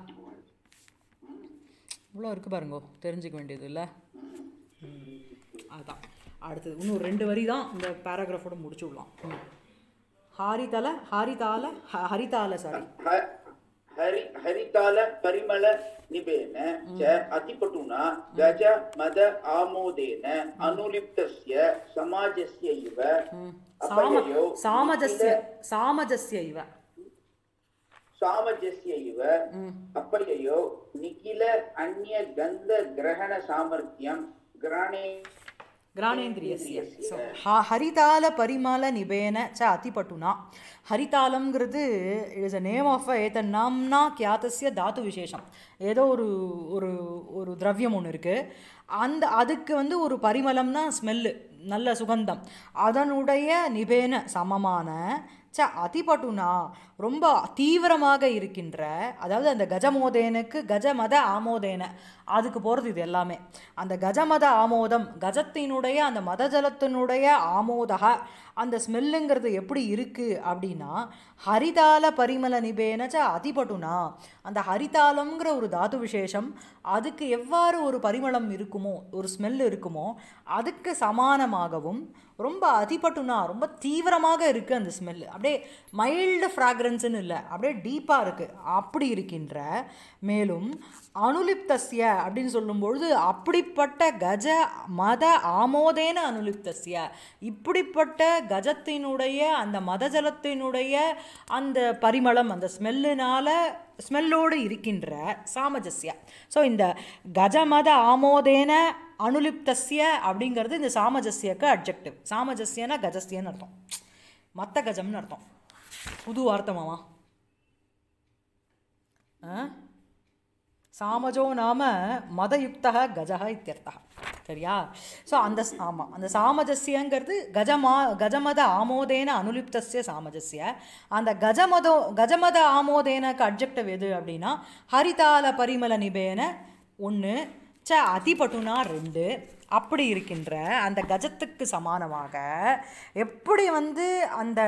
இவ்வளோ இருக்குது பாருங்கோ தெரிஞ்சுக்க வேண்டியது இல்லை அதுதான் அடுத்தது இன்னும் ரெண்டு வரி தான் இந்த பேராகிராஃபோடு முடிச்சு விடலாம் ஹாரிதல ஹாரிதால ஹரிதால சாரி
ಹರಿ ಹರಿತಾಲ ಪರಿಮಳ ನಿಭೇನ ಚ ಅತಿಪಟುನ ಗಜ ಮದ ಆಮೋದೇನ ಅನುಲಿಪ್ತಸ್ಯ ಸಮಾಜಸ್ಯ ಇವ ಅಪಯಯೋ ಸಾಮಜಸ್ಯ
ಸಾಮಜಸ್ಯ ಇವ
ಸಾಮಜಸ್ಯ ಇವ ಅಪಯಯೋ ನಿಖಿಲ ಅನ್ಯ ಗಂಧ ಗ್ರಹಣ ಸಾಮರ್ಥ್ಯಂ ಗ್ರಹಣೇ
கிராணேந்திரியஸ்ய ஸோ ஹா ஹரிதால பரிமள நிபேன ச அதிபட்டுனா ஹரிதாலம்ங்கிறது இட்ஸ் அ நேம் ஆஃப் ஏத்த நாம்னா கியாத்தசிய தாத்து விசேஷம் ஏதோ ஒரு ஒரு ஒரு திரவியம் ஒன்று இருக்குது அந்த அதுக்கு வந்து ஒரு பரிமளம்னா ஸ்மெல்லு நல்ல சுகந்தம் அதனுடைய நிபேன சமமான ச அதிபட்டுனா ரொம்ப தீவிரமாக இருக்கின்ற அதாவது அந்த கஜமோதேனுக்கு கஜமத ஆமோதேன அதுக்கு போகிறது இது எல்லாமே அந்த கஜமத ஆமோதம் கஜத்தினுடைய அந்த மத ஜலத்தினுடைய ஆமோதக அந்த ஸ்மெல்லுங்கிறது எப்படி இருக்குது அப்படின்னா ஹரிதால பரிமல நிபேனச்ச அதிபட்டுனா அந்த ஹரிதாளங்கிற ஒரு தாது விசேஷம் அதுக்கு எவ்வாறு ஒரு பரிமளம் இருக்குமோ ஒரு ஸ்மெல் இருக்குமோ அதுக்கு சமானமாகவும் ரொம்ப அதிபட்டுனா ரொம்ப தீவிரமாக இருக்குது அந்த ஸ்மெல் அப்படியே மைல்டு ஃப்ராக்ரன்ஸ் குவாட்ரன்ஸ்னு இல்லை அப்படியே டீப்பாக இருக்குது அப்படி இருக்கின்ற மேலும் அனுலிப்தஸ்ய அப்படின்னு சொல்லும்பொழுது அப்படிப்பட்ட கஜ மத ஆமோதேன அனுலிப்தஸ்ய இப்படிப்பட்ட கஜத்தினுடைய அந்த மதஜலத்தினுடைய அந்த பரிமளம் அந்த ஸ்மெல்லுனால ஸ்மெல்லோடு இருக்கின்ற சாமஜஸ்ய ஸோ இந்த கஜமத ஆமோதேன அனுலிப்தஸ்ய அப்படிங்கிறது இந்த சாமஜஸ்யக்கு அப்ஜெக்டிவ் சாமஜஸ்யனா கஜஸ்யன்னு அர்த்தம் மற்ற கஜம்னு அர்த்தம் புது வார்த்தை மாமா சாமஜோ நாம மதயுக்தா கஜக இத்தியர்த்தா சரியா ஸோ அந்த ஆமாம் அந்த சாமஜஸ்யங்கிறது கஜமா கஜமத ஆமோதேன அனுலிப்தசிய சாமஜஸ்ய அந்த கஜமதோ கஜமத ஆமோதேனக்கு அப்ஜெக்டிவ் எது அப்படின்னா ஹரிதால பரிமல நிபேன ஒன்று ச அதிபட்டுனா ரெண்டு அப்படி இருக்கின்ற அந்த கஜத்துக்கு சமானமாக எப்படி வந்து அந்த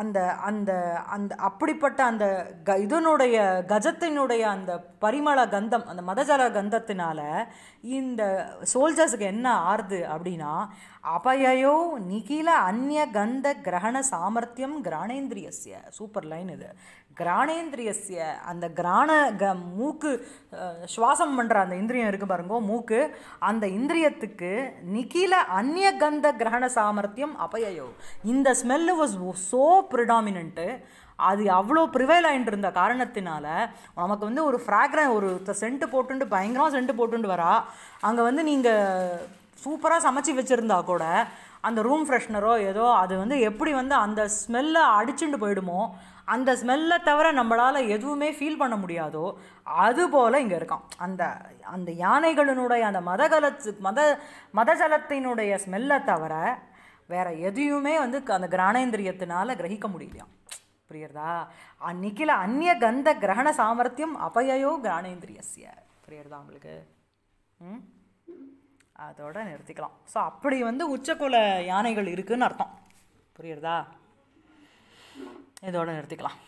அந்த அந்த அந்த அப்படிப்பட்ட அந்த க இதனுடைய கஜத்தினுடைய அந்த பரிமள கந்தம் அந்த மதஜல கந்தத்தினால இந்த சோல்ஜர்ஸுக்கு என்ன ஆறுது அப்படின்னா அபயோ நிகில அந்நிய கந்த கிரகண சாமர்த்தியம் கிராணேந்திரியஸ்ய சூப்பர் லைன் இது கிராணேந்திரியஸ்ய அந்த கிராண க மூக்கு சுவாசம் பண்ணுற அந்த இந்திரியம் இருக்குது பாருங்க மூக்கு அந்த இந்திரியத்துக்கு நிக்கில அந்நிய கந்த கிரகண சாமர்த்தியம் அபயோ இந்த ஸ்மெல்லு வாஸ் ஸோ ப்ரிடாமினன்ட்டு அது அவ்வளோ ப்ரிவைல் ஆகிட்டு இருந்த காரணத்தினால நமக்கு வந்து ஒரு ஃப்ராக்ரன் ஒரு சென்ட்டு போட்டுண்டு பயங்கரமாக சென்ட்டு போட்டுண்டு வரா அங்கே வந்து நீங்கள் சூப்பராக சமைச்சி வச்சுருந்தா கூட அந்த ரூம் ஃப்ரெஷ்னரோ ஏதோ அது வந்து எப்படி வந்து அந்த ஸ்மெல்லை அடிச்சுட்டு போயிடுமோ அந்த ஸ்மெல்லை தவிர நம்மளால் எதுவுமே ஃபீல் பண்ண முடியாதோ அதுபோல் இங்கே இருக்கான் அந்த அந்த யானைகளினுடைய அந்த மதகலத்து மத மதஜலத்தினுடைய ஸ்மெல்லை தவிர வேறு எதையுமே வந்து அந்த கிராணேந்திரியத்தினால் கிரகிக்க முடியலையாம் புரியுறதா அன்னைக்கில் அந்நிய கந்த கிரகண சாமர்த்தியம் அபயோ கிரானேந்திரியஸ்ய புரியுறதா உங்களுக்கு ம் அதோட நிறுத்திக்கலாம் ஸோ அப்படி வந்து உச்சக்குல யானைகள் இருக்குதுன்னு அர்த்தம் புரியுறதா இதோடு நிறுத்திக்கலாம்